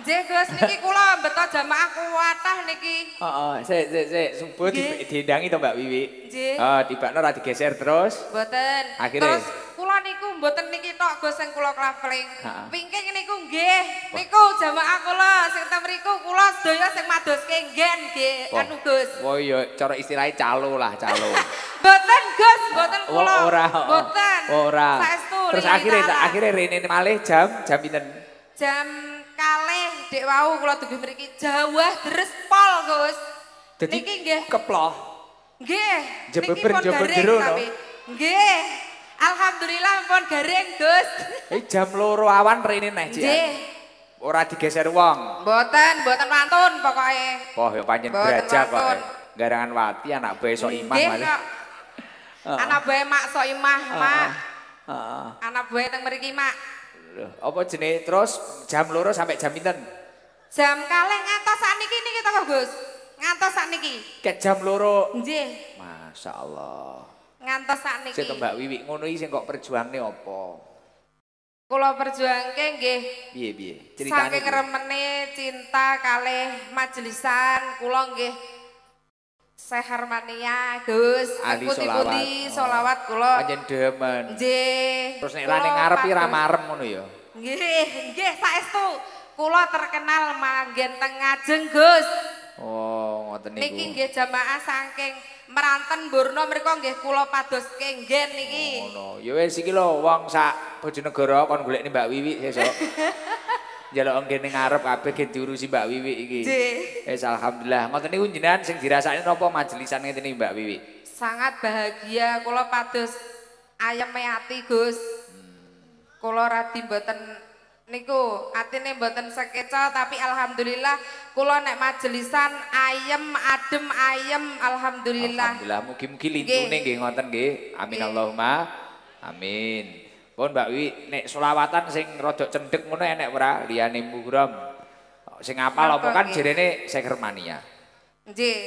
Jeh Gus niki kula beto aku watah niki. Heeh, sik sik sik subuh diendangi to Mbak Wiwi. Nggih. Heeh, tibakno ora digeser terus. Mboten. Akhirnya. Terus kula niku mboten niki tok Gus sing kula klafling. Pingking niku nggih. Niku jamaah kula sing ten mriku kula sedaya sing madoske nggen nggih anu Gus. Oh iya cara istilahnya calo lah calo. Mboten Gus, mboten kula. Ora. Mboten. Ora. Saestu. Terus akhirnya akhirnya rene malih jam jam pinten? Jam kalih dek wau kula tunggu mriki Jawa deres pol Gus. Dadi niki nggih keploh. Nggih. Jebeber jebeber jero no. Nggih. Alhamdulillah pun garing Gus. Eh, jam loro awan rene neh Cik. Nggih. Ora digeser wong. Mboten, mboten wantun pokoke. Oh ya panjen beraja kok. Eh. Garangan wati anak bae sok imah malih. Ah. Anak bae mak sok imah, ah, Mak. Heeh. Ah. Anak bae teng mriki, Mak. apa jenis terus jam loro sampe jam pinten? Jam kalih ngantos saat niki niki toko Gus. Ngantos saat niki. Ke jam loro. Nji. Masya Allah. Ngantos saat niki. Mbak Wiwi ngono sih kok perjuangnya apa? Kulo perjuang kengge. Iya iya. Saking remeni cinta kalih majelisan kulo nggih Seher mania, Gus, Ali ikuti solawat. Ikuti, solawat Panjen oh, demen. Nggih. Terus nek lane ngarepi ra marem ngono ya. Nggih, nggih saestu. Kulo terkenal manggen teng ngajeng Gus. Oh, ngoten niku. Niki nggih jamaah saking Meranten Burno mereka nggih kula pados kenggen niki. Oh, ngono. Oh, ya wis iki lho wong sak Bojonegoro kon golek Mbak Wiwi sesuk. njaluk kene ngarep kabeh ge diurusi Mbak Wiwi iki. Eh alhamdulillah. Ngoten niku jenengan sing dirasakne napa majelisan ngene Mbak Wiwi? Sangat bahagia kula pados ayeme ati, Gus. Hmm. Kula radi mboten niku atine mboten sekeca tapi alhamdulillah kula nek majelisan ayem adem ayem alhamdulillah. Alhamdulillah mugi-mugi lintune nggih ngoten nggih. Amin Allahumma. Amin. Pun Mbak Wi nek selawatan sing rada cendhek ngono enek ora liyane muhram. Sing apal apa kan jerene Sekermania. Nggih.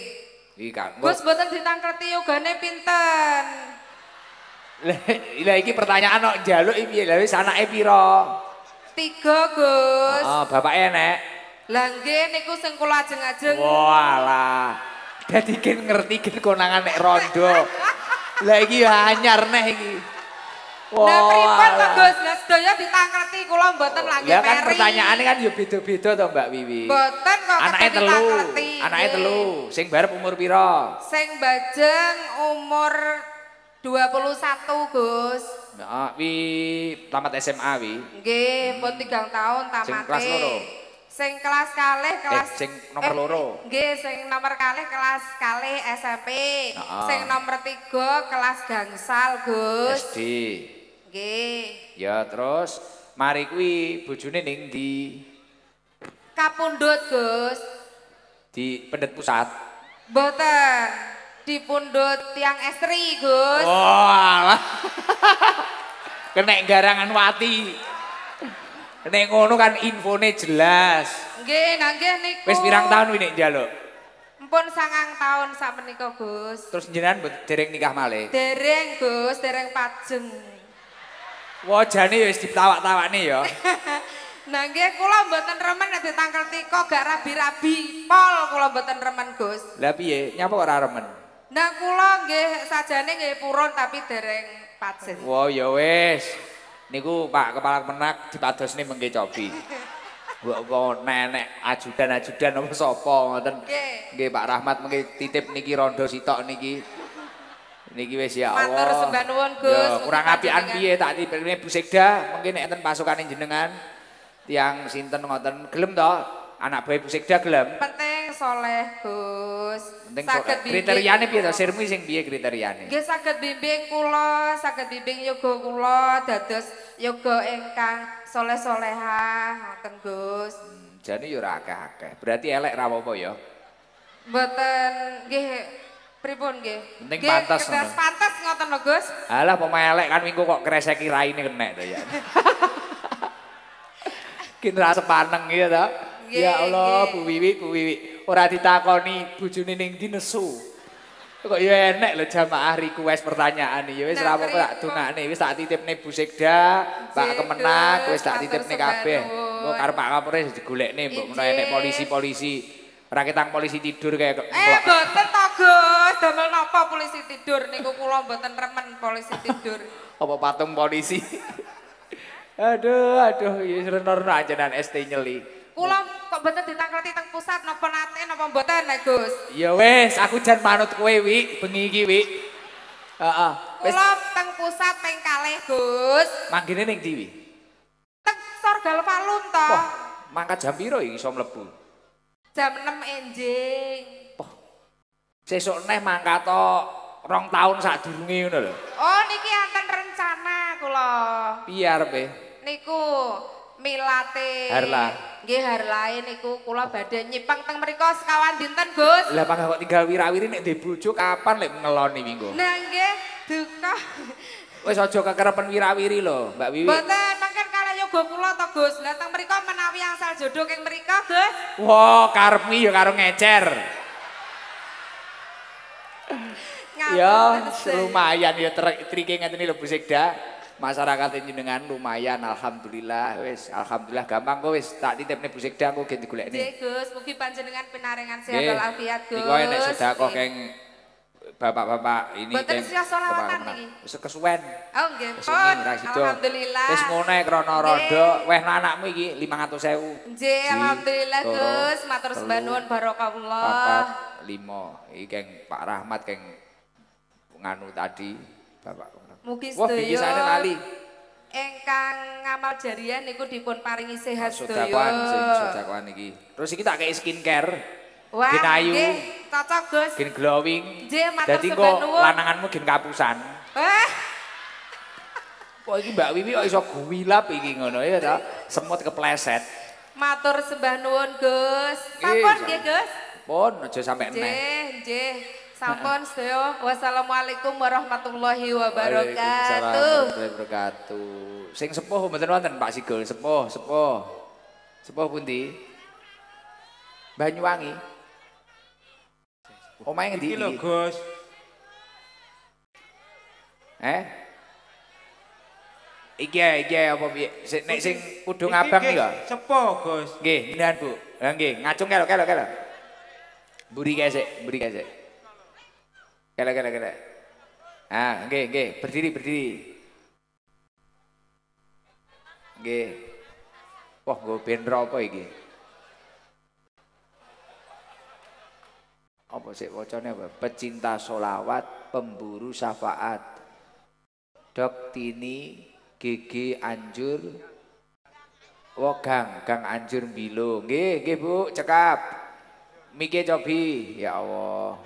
Iki Kak. Gus mboten ditangkerti yogane pinten. Lah iki pertanyaan kok njaluk piye? Lah wis anake pira? Tiga Gus. Oh, ah, bapaknya enek. Lah nggih niku sing kula ajeng-ajeng. Walah. Dadi kin ngerti kin konangan nek rondo. Lah iki ya anyar neh iki. Wah, wow. ditangkerti kula mboten langit ya kan pertanyaane kan ya beda-beda to Mbak Wiwi. Mboten kok anake telu, anake telu. Sing barep umur pira? Sing bajeng umur 21, Gus. Heeh, nah, wi tamat SMA wi. Nggih, pun 3 tahun tamat. Sing kelas e. loro. Sing kelas kalih eh, kelas eh, sing nomor eh, loro. Nggih, sing nomor kalih kelas kalih SMP. Nah, sing nomor 3 kelas gangsal, Gus. SD. Okay. Ya terus, mari kui bojone ning di Kapundut, Gus. Di Pendet Pusat. Mboten. Di Pundut Tiang Estri, Gus. Wah... Oh, alah. garangan wati. Nek ngono kan infone jelas. Nggih, nah nggih niku. Wis pirang taun wi nek njaluk? Ampun sangang tahun sak menika, Gus. Terus jenengan dereng nikah malih? Dereng, Gus, dereng pajeng. Wajane ya wis ditawak-tawakne ya. Nah nggih kula mboten remen nek ditangkel Tiko, gak rabi-rabi pol kula mboten remen Gus. Lah piye? Nyapa kok ora remen? Nah kula nggih sajane nggih purun tapi dereng patsen. Wah wow, ya wis. Niku Pak Kepala Kemenak dipadosne mengge cobi. Mbok apa nenek ajudan-ajudan apa sapa ngoten. Nggih Pak Rahmat mengge titip niki rondo sitok niki. Niki wis ya Allah. Matur sembah nuwun Gus. kurang apian piye tak dipirimi Bu Sekda, mungkin nek enten pasukan jenengan tiang sinten ngoten gelem to? Anak bayi Bu Sekda gelem. Penting soleh Gus. Penting saged bimbing. Kriteriane piye to? Sirmi sing piye kriteriane? Nggih saged bimbing kula, saged bimbing yoga kula dados yoga ingkang soleh-soleha ngoten Gus. Hmm, jadi yo ora akeh-akeh. Berarti elek ra apa-apa ya? Mboten nggih Pripun nggih? Penting pantas. Nggih, pantas ngoten lho, Alah pemelek kan minggu kok kresek raine kena to ya. Kin rasa sepaneng ya ta. Ya Allah, Bu Wiwi, Bu Wiwi. Ora ditakoni bojone ning ndi nesu. Kok ya enek lho jamaah request pertanyaan ya wis ra nah, apa tak dongakne wis tak titipne Bu Sekda, Pak Kemenak, wis tak titipne kabeh. Engko karo Pak Kapolres digolekne mbok menawa enek polisi-polisi. Ora polisi tidur kaya Eh mboten to, Gus. Damel napa polisi tidur niku kula mboten remen polisi tidur. Apa patung polisi? aduh, aduh, ya renor-renor ajenan ST nyeli. Kula kok mboten ditangkleti teng pusat napa nate napa mboten, Le eh, Gus? Ya wis, aku jan manut kowe, Wi, bengi iki, Wi. Heeh. kula teng pusat ping kalih, Gus. Manggene ning ndi, Wi? Teng sorga Palun to. Wah, mangkat jam piro iso mlebu? Jam 6 enjing. Poh. Sesuk neh mangkato rong taun sak durunge ngono lho. Oh niki anten rencana kula. Piye arepe? Niku milate. Harla. Nggih harlae niku kula badhe nyipeng teng mriku sekawan dinten, Gus. Lah pangga kok tinggal wirawiri nek dhewe bojo kapan lek ngeloni minggu. Nah nggih, duka. Wis aja kekerepen wirawiri lho, Mbak Wiwi. Mboten, mangken tonggo kula to Gus. Lah teng mriku menawi angsal jodoh keng mriku Gus. Wah, wow, karepmu ya karo ngecer. ya lumayan ya trike ngeten lho Bu Sekda. Masyarakat ini dengan lumayan alhamdulillah wes alhamdulillah gampang kok wes tak titipne busik Sekda engko ganti digolekne. Nggih Gus, mungkin panjenengan penarengan sehat wal afiat Gus. Dikoe sudah kok, keng bapak-bapak ini Mboten sing selawatan iki. Wis kesuwen. Oh nggih, pun. Alhamdulillah. Wis krana rada weh anakmu iki 500.000. Nggih, alhamdulillah Gus, matur sembah nuwun barakallah. lima. Iki keng Pak Rahmat keng nganu tadi Bapak. Mugi sedaya. Wah, lali. Engkang ngamal jarian niku dipun paringi sehat sedaya. sudah sedekah niki. Terus kita tak skincare. Wah, ayu, cocok Gus. Gin glowing. Nggih, matur Dadi kok lananganmu gin kapusan. Eh. Kok iki Mbak Wiwi kok iso guwilap iki ngono ya ta? Semut kepleset. Matur sembah nuwun Gus. Sampun nggih Gus. Pun aja sampe neh. Nggih, nggih. Sampun sedaya. Wassalamualaikum warahmatullahi wabarakatuh. Waalaikumsalam warahmatullahi wabarakatuh. Sing sepuh mboten wonten Pak Sigol, sepuh, sepuh. Sepuh pundi? Banyuwangi. Omahe ngendi iki? Gus. Eh? Iki iya, iki apa piye? Sik nek sing kudu ngabang ya. Sepo, Gus. Nggih, ndan, Bu. Lah nggih, ngacung kelo kelo kelo. Buri kae sik, buri kae sik. Kelo kelo kelo. Ah, nggih, nggih, berdiri berdiri. Nggih. Wah, gue pindah apa iki? apa sih apa? pecinta solawat pemburu syafaat dok tini gigi anjur wogang gang anjur bilo gigi Bu cekap miki cobi ya Allah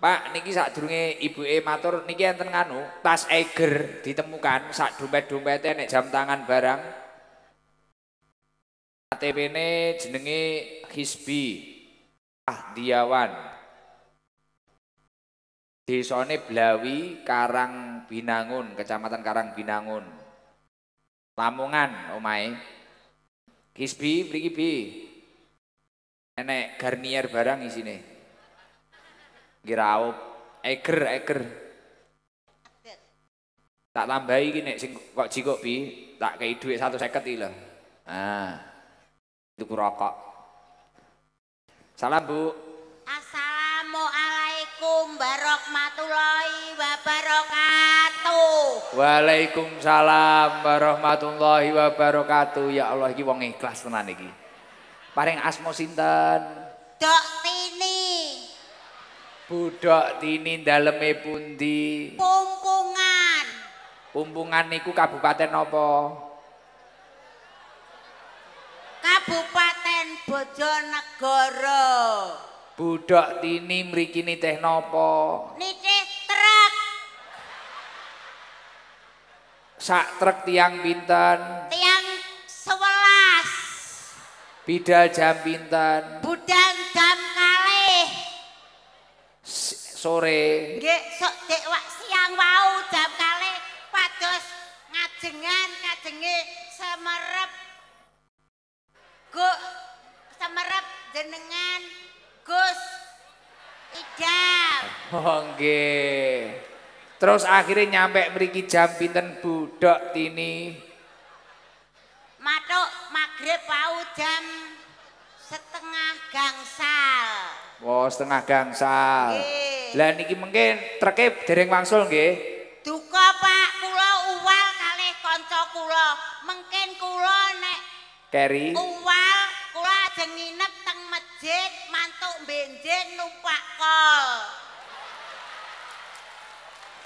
Pak niki sadurunge ibuke matur niki enten nganu tas Eger ditemukan sak dompet-dompete nek jam tangan barang ATP ne jenenge Hisbi Ahdiawan. Desone Blawi, Karang Binangun, Kecamatan Karang Binangun. Lamongan omae. Kisbi mriki bi. Enek garnier barang isine. Nggih raup, eger eger. Tak tambahi iki nek sing kok jikok bi, tak kei dhuwit 150 iki lho. Ah. itu rokok. Salam Assalamualaikum warahmatullahi wabarakatuh. Waalaikumsalam warahmatullahi wabarakatuh. Ya Allah iki wong ikhlas tenan iki. Paring asmo sinten? Dok Tini. Bu Tini daleme pundi? Pumpungan. Pumpungan niku kabupaten apa? Kabupaten Bojonegoro. Budak tini mriki ni teh nopo? Niki truk. Sak truk tiang pintan Tiang 11. Pidal jam pintan Budang jam kalih. Sore. Nggih, sok dek wak siang wau jam kalih padus ngajengan Ngajenge semerep. Kok merep jenengan Gus Idam. Oh nggih. Terus akhirnya nyampe mriki jam pinten budak tini? Matuk magrib pau jam setengah gangsal. Wah, oh, wow, setengah gangsal. Nggih. Lah niki mungkin trekip dereng wangsul nggih. Duka Pak, kula uwal kalih kanca kula. mungkin kula nek Keri. Uwal dek numpak kol.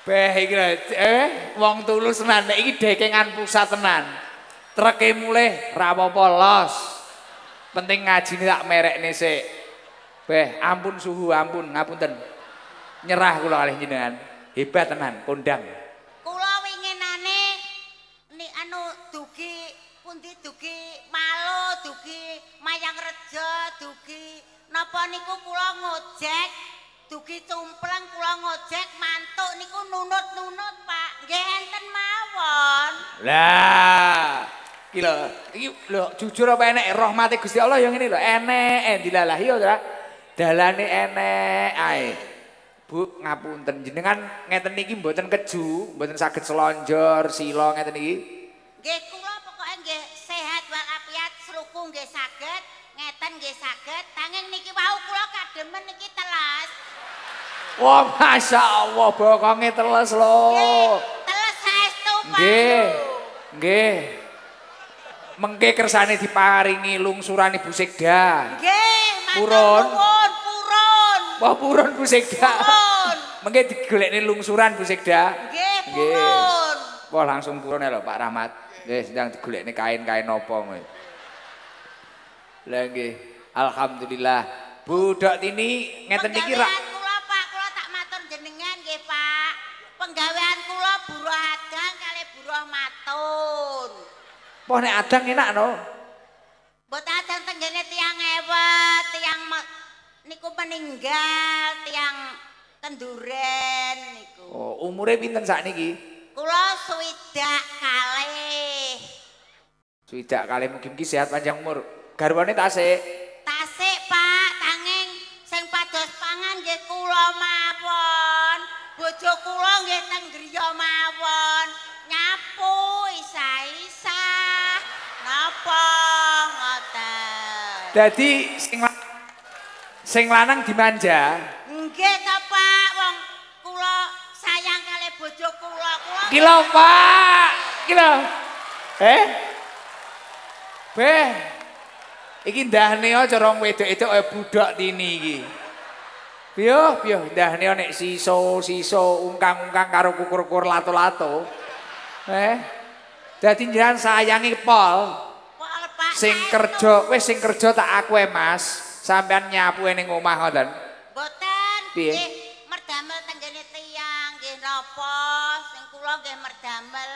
Beh, iki eh wong tulus tenan iki dekengan pusat tenan. Treke mulih ra apa Penting ngajine tak merekne sik. Beh, ampun suhu, ampun, ngapunten. Nyerah kula kalih jenengan. Hebat tenan kondang. Kula winginane ni anu dugi pundi dugi malu dugi mayang reja dugi napa niku kula ngojek dugi cumpleng kula ngojek mantuk niku nunut-nunut Pak nggih enten mawon lah iki lho iki lho jujur apa enek rahmate Gusti Allah yang ini lho enek eh dilalah yo ta dalane enek ae Bu ngapunten jenengan ngeten niki mboten keju mboten saged selonjor sila ngeten niki nggih kula pokoke nggih sehat walafiat sruku nggih saged ngeten nggih saged demen iki telas. Wah, oh, masya Allah, bokongnya telas loh. Telas saya stupan tuh. Nggih. Mengke kersane diparingi lungsuran Ibu Sega. Nggih, purun. Purun, purun. Wah, purun Bu Sega. Purun. Mengke digolekne lungsuran Bu Sega. Nggih, purun. Wah, langsung purun ya lho Pak Rahmat. Nggih, sedang digolekne kain-kain nopo kowe. Lah nggih, alhamdulillah. Budak ini ngeten niki rak. Kula Pak, kula tak matur jenengan nggih Pak. Penggawean kula buruh adang kali buruh matun. Poh nek adang enak no. Mboten adang tenggene tiang ewe, tiang me... niku peninggal, tiang kenduren niku. Oh, umure pinten sakniki? Kula swidak kalih. Swidak kalih mungkin ki sehat panjang umur. Garwane tak sik. Dadi sing sing lanang dimanja. Nggih to Pak, wong kula sayang kali bojo kula kuwi. Ki Pak, ki lho. Eh? Beh. Iki ndahne aja rong wedok-wedok kaya budak tini iki. Piyo, piyo ndahne nek siso-siso ungkang-ungkang karo kukur-kukur lato-lato. Eh? Dadi njenengan sayangi Pol. Sing kerja, wis sing kerja tak aku e, Mas. Sampean nyapu e ning omah ngoten. Mboten. Piye? Merdamel tenggene tiang nggih napa? Sing kula nggih merdamel.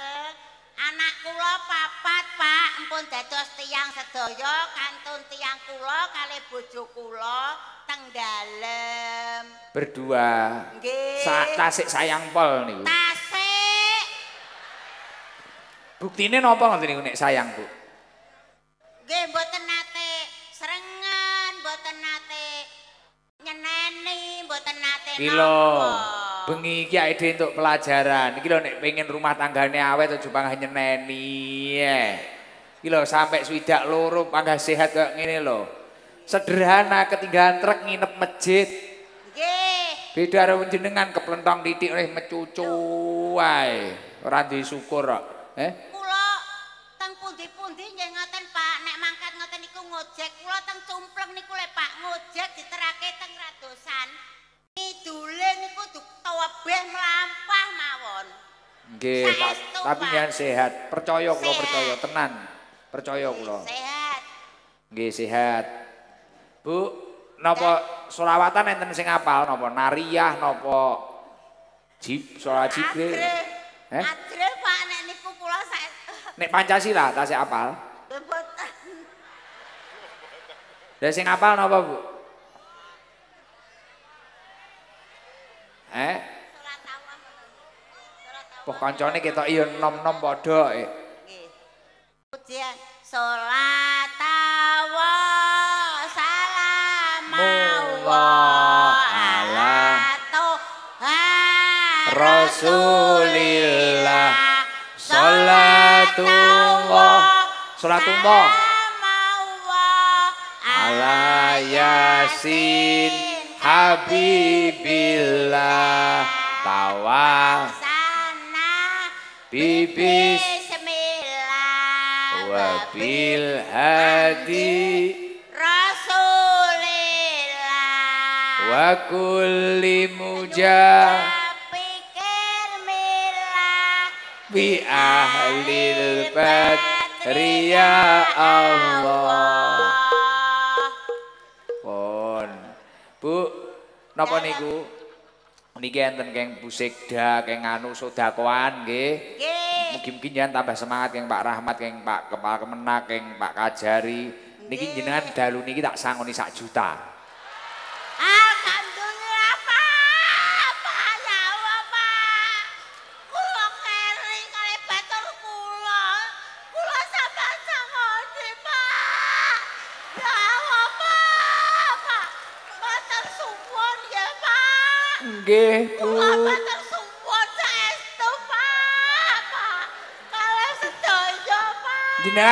Anak kula papat, Pak, empun dados tiang sedaya kantun tiang kula kali bojo kula teng dalem. Berdua. Nggih. Sa tasik sayang pol niku. Tasik. Buktine napa ngoten niku nek sayang, Bu? Gue mboten nate serengan mboten nate nyeneni mboten nate Ilo. Bengi iki ide untuk pelajaran. Iki lho nek pengen rumah tanggane awet aja panggah nyeneni. Iki lho sampai swidak loro pagi sehat kayak ngene lho. Sederhana ketinggalan truk nginep masjid. Nggih. Beda karo jenengan keplentong titik oleh mecucu wae. Ora disyukur kok. Eh? kabeh melampah mawon. Nggih, tapi yang sehat. Percaya kula percaya tenan. Percaya kula. Sehat. Nggih, sehat. Bu, napa selawatan enten sing apal napa nariyah napa jib suara jibril? Eh? Adre Pak nek niku kula sak Nek Pancasila sik apal? Mboten. Lah sing apal napa, Bu? Eh? Poh kancane iya nom-nom padha. Nggih. Pujian salat tawa salamullah ala Rasulillah salatullah salatullah ala yasin habibillah tawa sembilan, wabil hadi rasulillah wa kulli mujah pikir milah bi ahlil badri ya Allah pun bu napa niku Niki enten keng Busekda, keng anu sodakoan nggih. Mugi-mugi jenengan tambah semangat keng Pak Rahmat, keng Pak Kepala Kemenak, keng Pak Kajari. Niki jenengan dalu niki tak sangoni sak juta.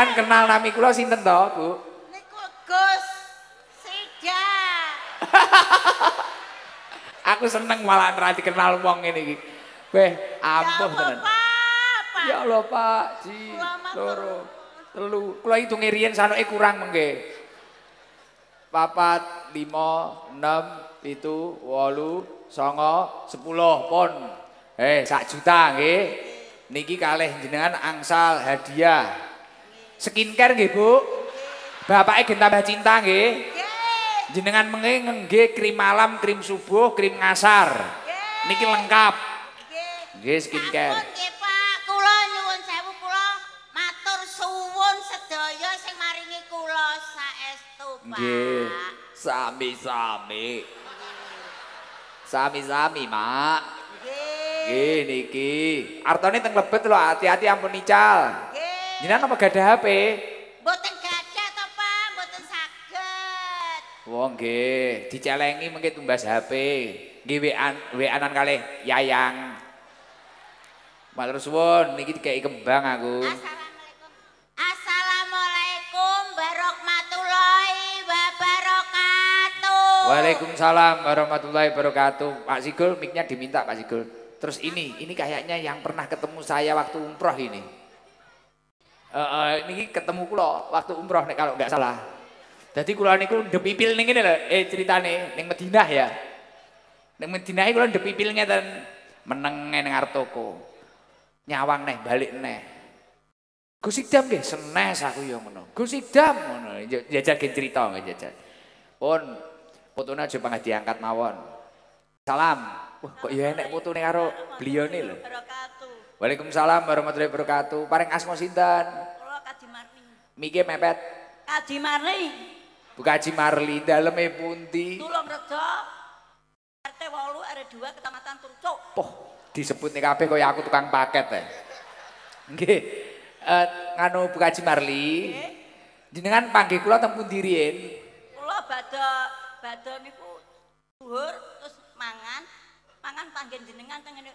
Jenengan kenal nami kula sinten to, Bu? Niku Gus sija Aku seneng malah ora dikenal wong ngene iki. Weh, ampuh ya tenan. Ya Allah, Pak. Ji, loro, telu. Kula hitunge riyen sanoke kurang mengge, Papat, lima, enam, itu walu songo, sepuluh pon. Eh, sak juta nggih. Niki kalih jenengan angsal hadiah. Skincare nggih, Bu. Bapaknya gen tambah cinta nggih. Jenengan mengeng nggih krim malam, krim subuh, krim ngasar. Niki lengkap. Nggih skincare. Nggih, Pak. nyuwun matur suwun sing saestu, Nggih. Sami-sami. Sami-sami, Mak. Nggih. Nggih niki. Artane teng lebet lho, hati-hati ampun ical. Jenengan apa ada HP? boten gada to, Pak, sakit saged. Wong nggih, dicelengi mungkin tumbas HP. Nggih WA WA-an kalih Yayang. Matur suwun, niki kayak kembang aku. Assalamualaikum. Assalamualaikum warahmatullahi wabarakatuh. Waalaikumsalam warahmatullahi wabarakatuh. Pak Sigul, mic diminta Pak Sigul. Terus ini, ini kayaknya yang pernah ketemu saya waktu umroh ini uh, niki ketemu kulo waktu umroh nih kalau nggak salah. Jadi kulo niku ndepipil nih ini lah. eh cerita ceritane neng Madinah ya. neng Madinah kula ndepipil dan meneng neng Artoko, toko. Nyawang nih balik nih. gusik jam gak senes aku yang ngono. gusik jam. ngono ya, ya jajake cerita nggak ya, jajak. Pun fotonya coba nggak diangkat mawon. Salam. Wah kok ya enak fotone karo beliau nih loh. Waalaikumsalam warahmatullahi wabarakatuh. Paring asma sinten? Kula Kaji Marli. Miki mepet. Kaji Marli. Bu Kaji Marli daleme pundi? Tulung Rejo. RT 8 RW 2 Kecamatan Turcuk. Poh, disebut nih kabeh kaya aku tukang paket ya. Nggih. Eh nganu Bu Kaji Marli. Jenengan panggil kula teng pundi riyen? Kula badhe badhe niku zuhur terus mangan. Mangan panggil jenengan teng ngene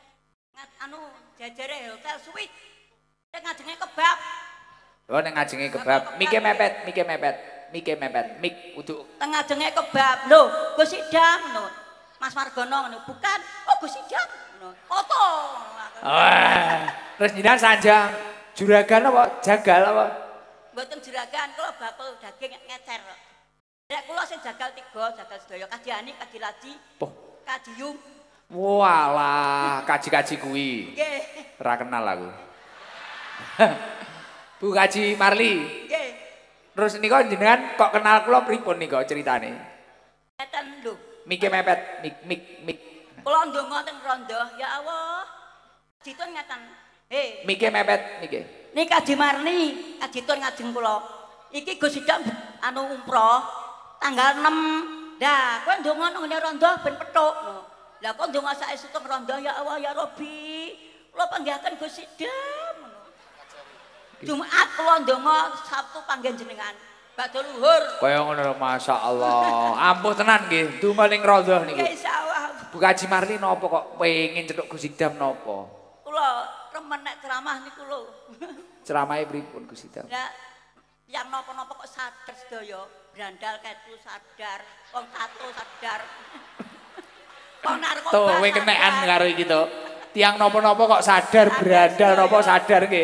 anu jajare hotel suwit nek ngajenge kebab oh nek ngajenge kebab mike mepet mike mepet mike mepet mik kudu teng ngajenge kebab loh, Gus Idam lho Mas Margono ngono bukan oh Gus Idam foto terus jinan sanjang juragan apa jagal apa mboten juragan kula bapak daging ngecer Nek kula sing jagal tiga, jagal sedaya kadiani, kadilaji, kadiyum, Walah, kaji-kaji kuwi. Nggih. Ora kenal aku. Bu Kaji Marli. Nggih. Terus nika jenengan kok kenal kula pripun nika ceritane? Mepet lho. Mike mepet, mik mik mik. Kula ndonga teng rondo, ya Allah. Jitun ngaten. He. Eh. Mike mepet niki. Nika Kaji Marni, ajitun ngajeng kula. Iki Gus Sidang anu umroh tanggal 6. Dah, kowe ndonga nang rondo ben petuk lho. lah kok dong asa itu ronda ya Allah ya Robi lo panggilkan gue sidam Jumat lo dong Sabtu panggil jenengan batu luhur kaya ngono masa Allah ampuh tenan gih tuh maling ronda nih Bu Kaji cimarli nopo kok pengen cedok gue sidam nopo lo remen nek ceramah nih lo ceramahnya beripun gue sidam ya yang nopo-nopo kok sadar sedoyo berandal kayak itu sadar, Wong tato sadar Tuh, we kenaan karo iki to. Tiang nopo-nopo kok sadar berandal nopo sadar ge.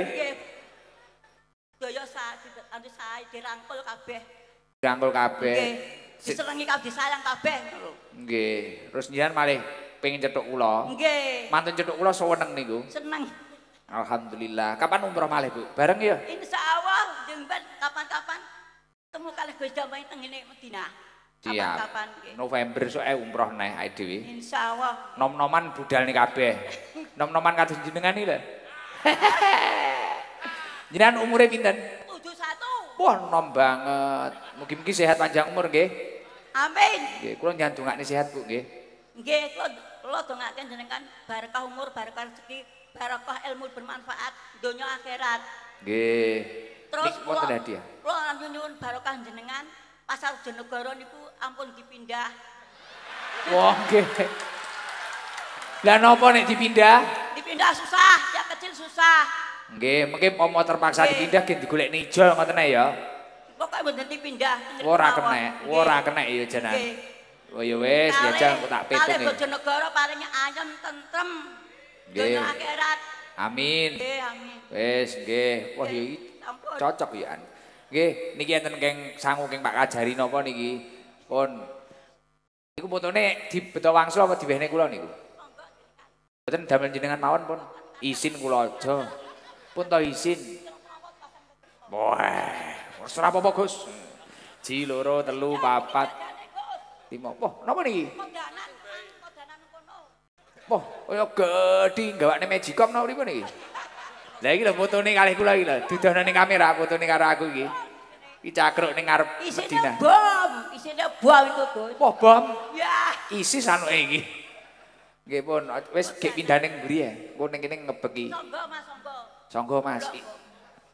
Daya sae dirangkul kabeh. Dirangkul kabeh. Diselengi kabeh disayang kabeh. Nggih. Terus nyian malih pengen cethuk kula. Nggih. Manten cethuk kula seneng niku. Seneng. Alhamdulillah. Kapan umroh malih, Bu? Bareng ya? Insyaallah, jeng kapan-kapan. Temu kalih Gus Damai teng ngene Madinah. Iya. November so eh umroh naik idw. Insya Allah. Nom-noman budal nih kabeh. Nom-noman kata jenengan nih lah. Jenengan umurnya pinter. Tujuh satu. Wah, nom banget. Mungkin-mungkin sehat panjang umur gak? Amin. Nggih, kula njenengan nih sehat Bu gak? Gak, kula lo dongake jenengan barokah umur, barokah rezeki, barokah ilmu bermanfaat dunia akhirat. Gak. Terus kula Lo ya. Kula nyuwun barokah jenengan pasar Jenegoro niku ampun dipindah. Oke. Dan Lah nih dipindah? Dipindah susah, ya kecil susah. Oke, mungkin mau terpaksa Nggih. dipindah gen digolek nggak ngoten ya. Pokoke mboten dipindah. Wora kena, wora kena ya jangan. Oh ya wis, ya jang tak pitung. Ya. Bojonegoro paling ayem tentrem. Nggih. akhirat. Amin. Nggih, amin. Wis, nggih. Wah ya cocok ya. Nggih, niki enten geng sanggup geng Pak Kajari napa niki? Pun. Iku mutune di beto apa diwehne kula niku? Mboten damel jenengan mawon pun isin kula aja. Pun to isin. Wah, wis ora apa Gus. Ji loro, telu, papat. Timo, wah, napa niki? Wah, kaya gedhi gawane magicom napa niku niki? Lah iki lho fotone kalih kula iki lho, didonane kamera fotone karo aku iki. Iki cakruk ning ngarep Medina. Isine bom, isine bom itu, Gus. Wah, bom. Ya. Isi sanuke iki. Nggih pun wis gek pindah ning mburi ya. Engko ning kene ngebeki. Sangga Mas, songgo Sangga Mas.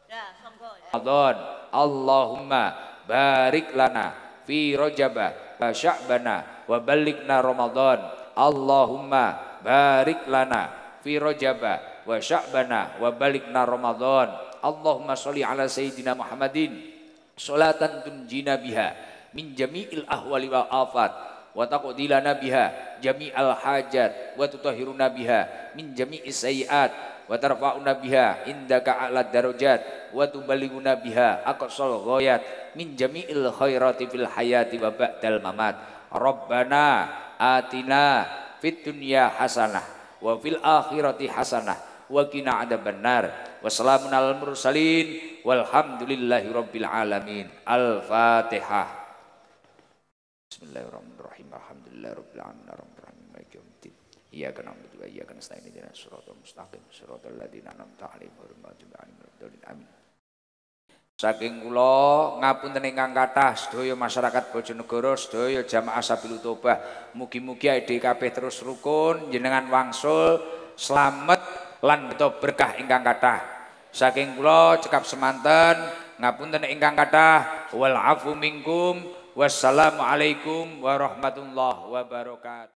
Ya, sangga. Ya. Adon. Allahumma barik lana fi Rajabah wa Sya'bana wa balikna Ramadan. Allahumma barik lana fi Rajabah wa Sya'bana wa balikna Ramadan. Allahumma sholli ala sayyidina Muhammadin Salatan tunjina biha min jami'il ahwali wa afat wa taqdilana biha jami'al hajat wa tutahhiruna biha min jami'is sayiat wa tarfa'una biha indaka a'la darajat wa tuballighuna biha aqsal ghayat min jami'il khairati fil hayati wa ba'dal mamat rabbana atina fid dunya hasanah wa fil akhirati hasanah wa qina adzabannar. Wassalamun alal mursalin walhamdulillahi rabbil alamin. Al-Fatihah. Bismillahirrahmanirrahim. alhamdulillahi rabbil alamin. Arrahmanirrahim. Maliki yaumiddin. Iyyaka na'budu wa iyyaka nasta'in. Ihdinas siratal mustaqim. Siratal ladzina an'amta 'alaihim ghairil maghdubi 'alaihim waladdallin. Amin. Saking kula ngapunten ingkang kathah sedaya masyarakat Bojonegoro sedaya jamaah Sabilu Tobah mugi-mugi kabeh terus rukun jenengan wangsul selamat lan beto berkah ingkang kata. saking kula cekap semanten ngapunten ingkang kata. wal afu minkum wassalamualaikum warahmatullahi wabarakatuh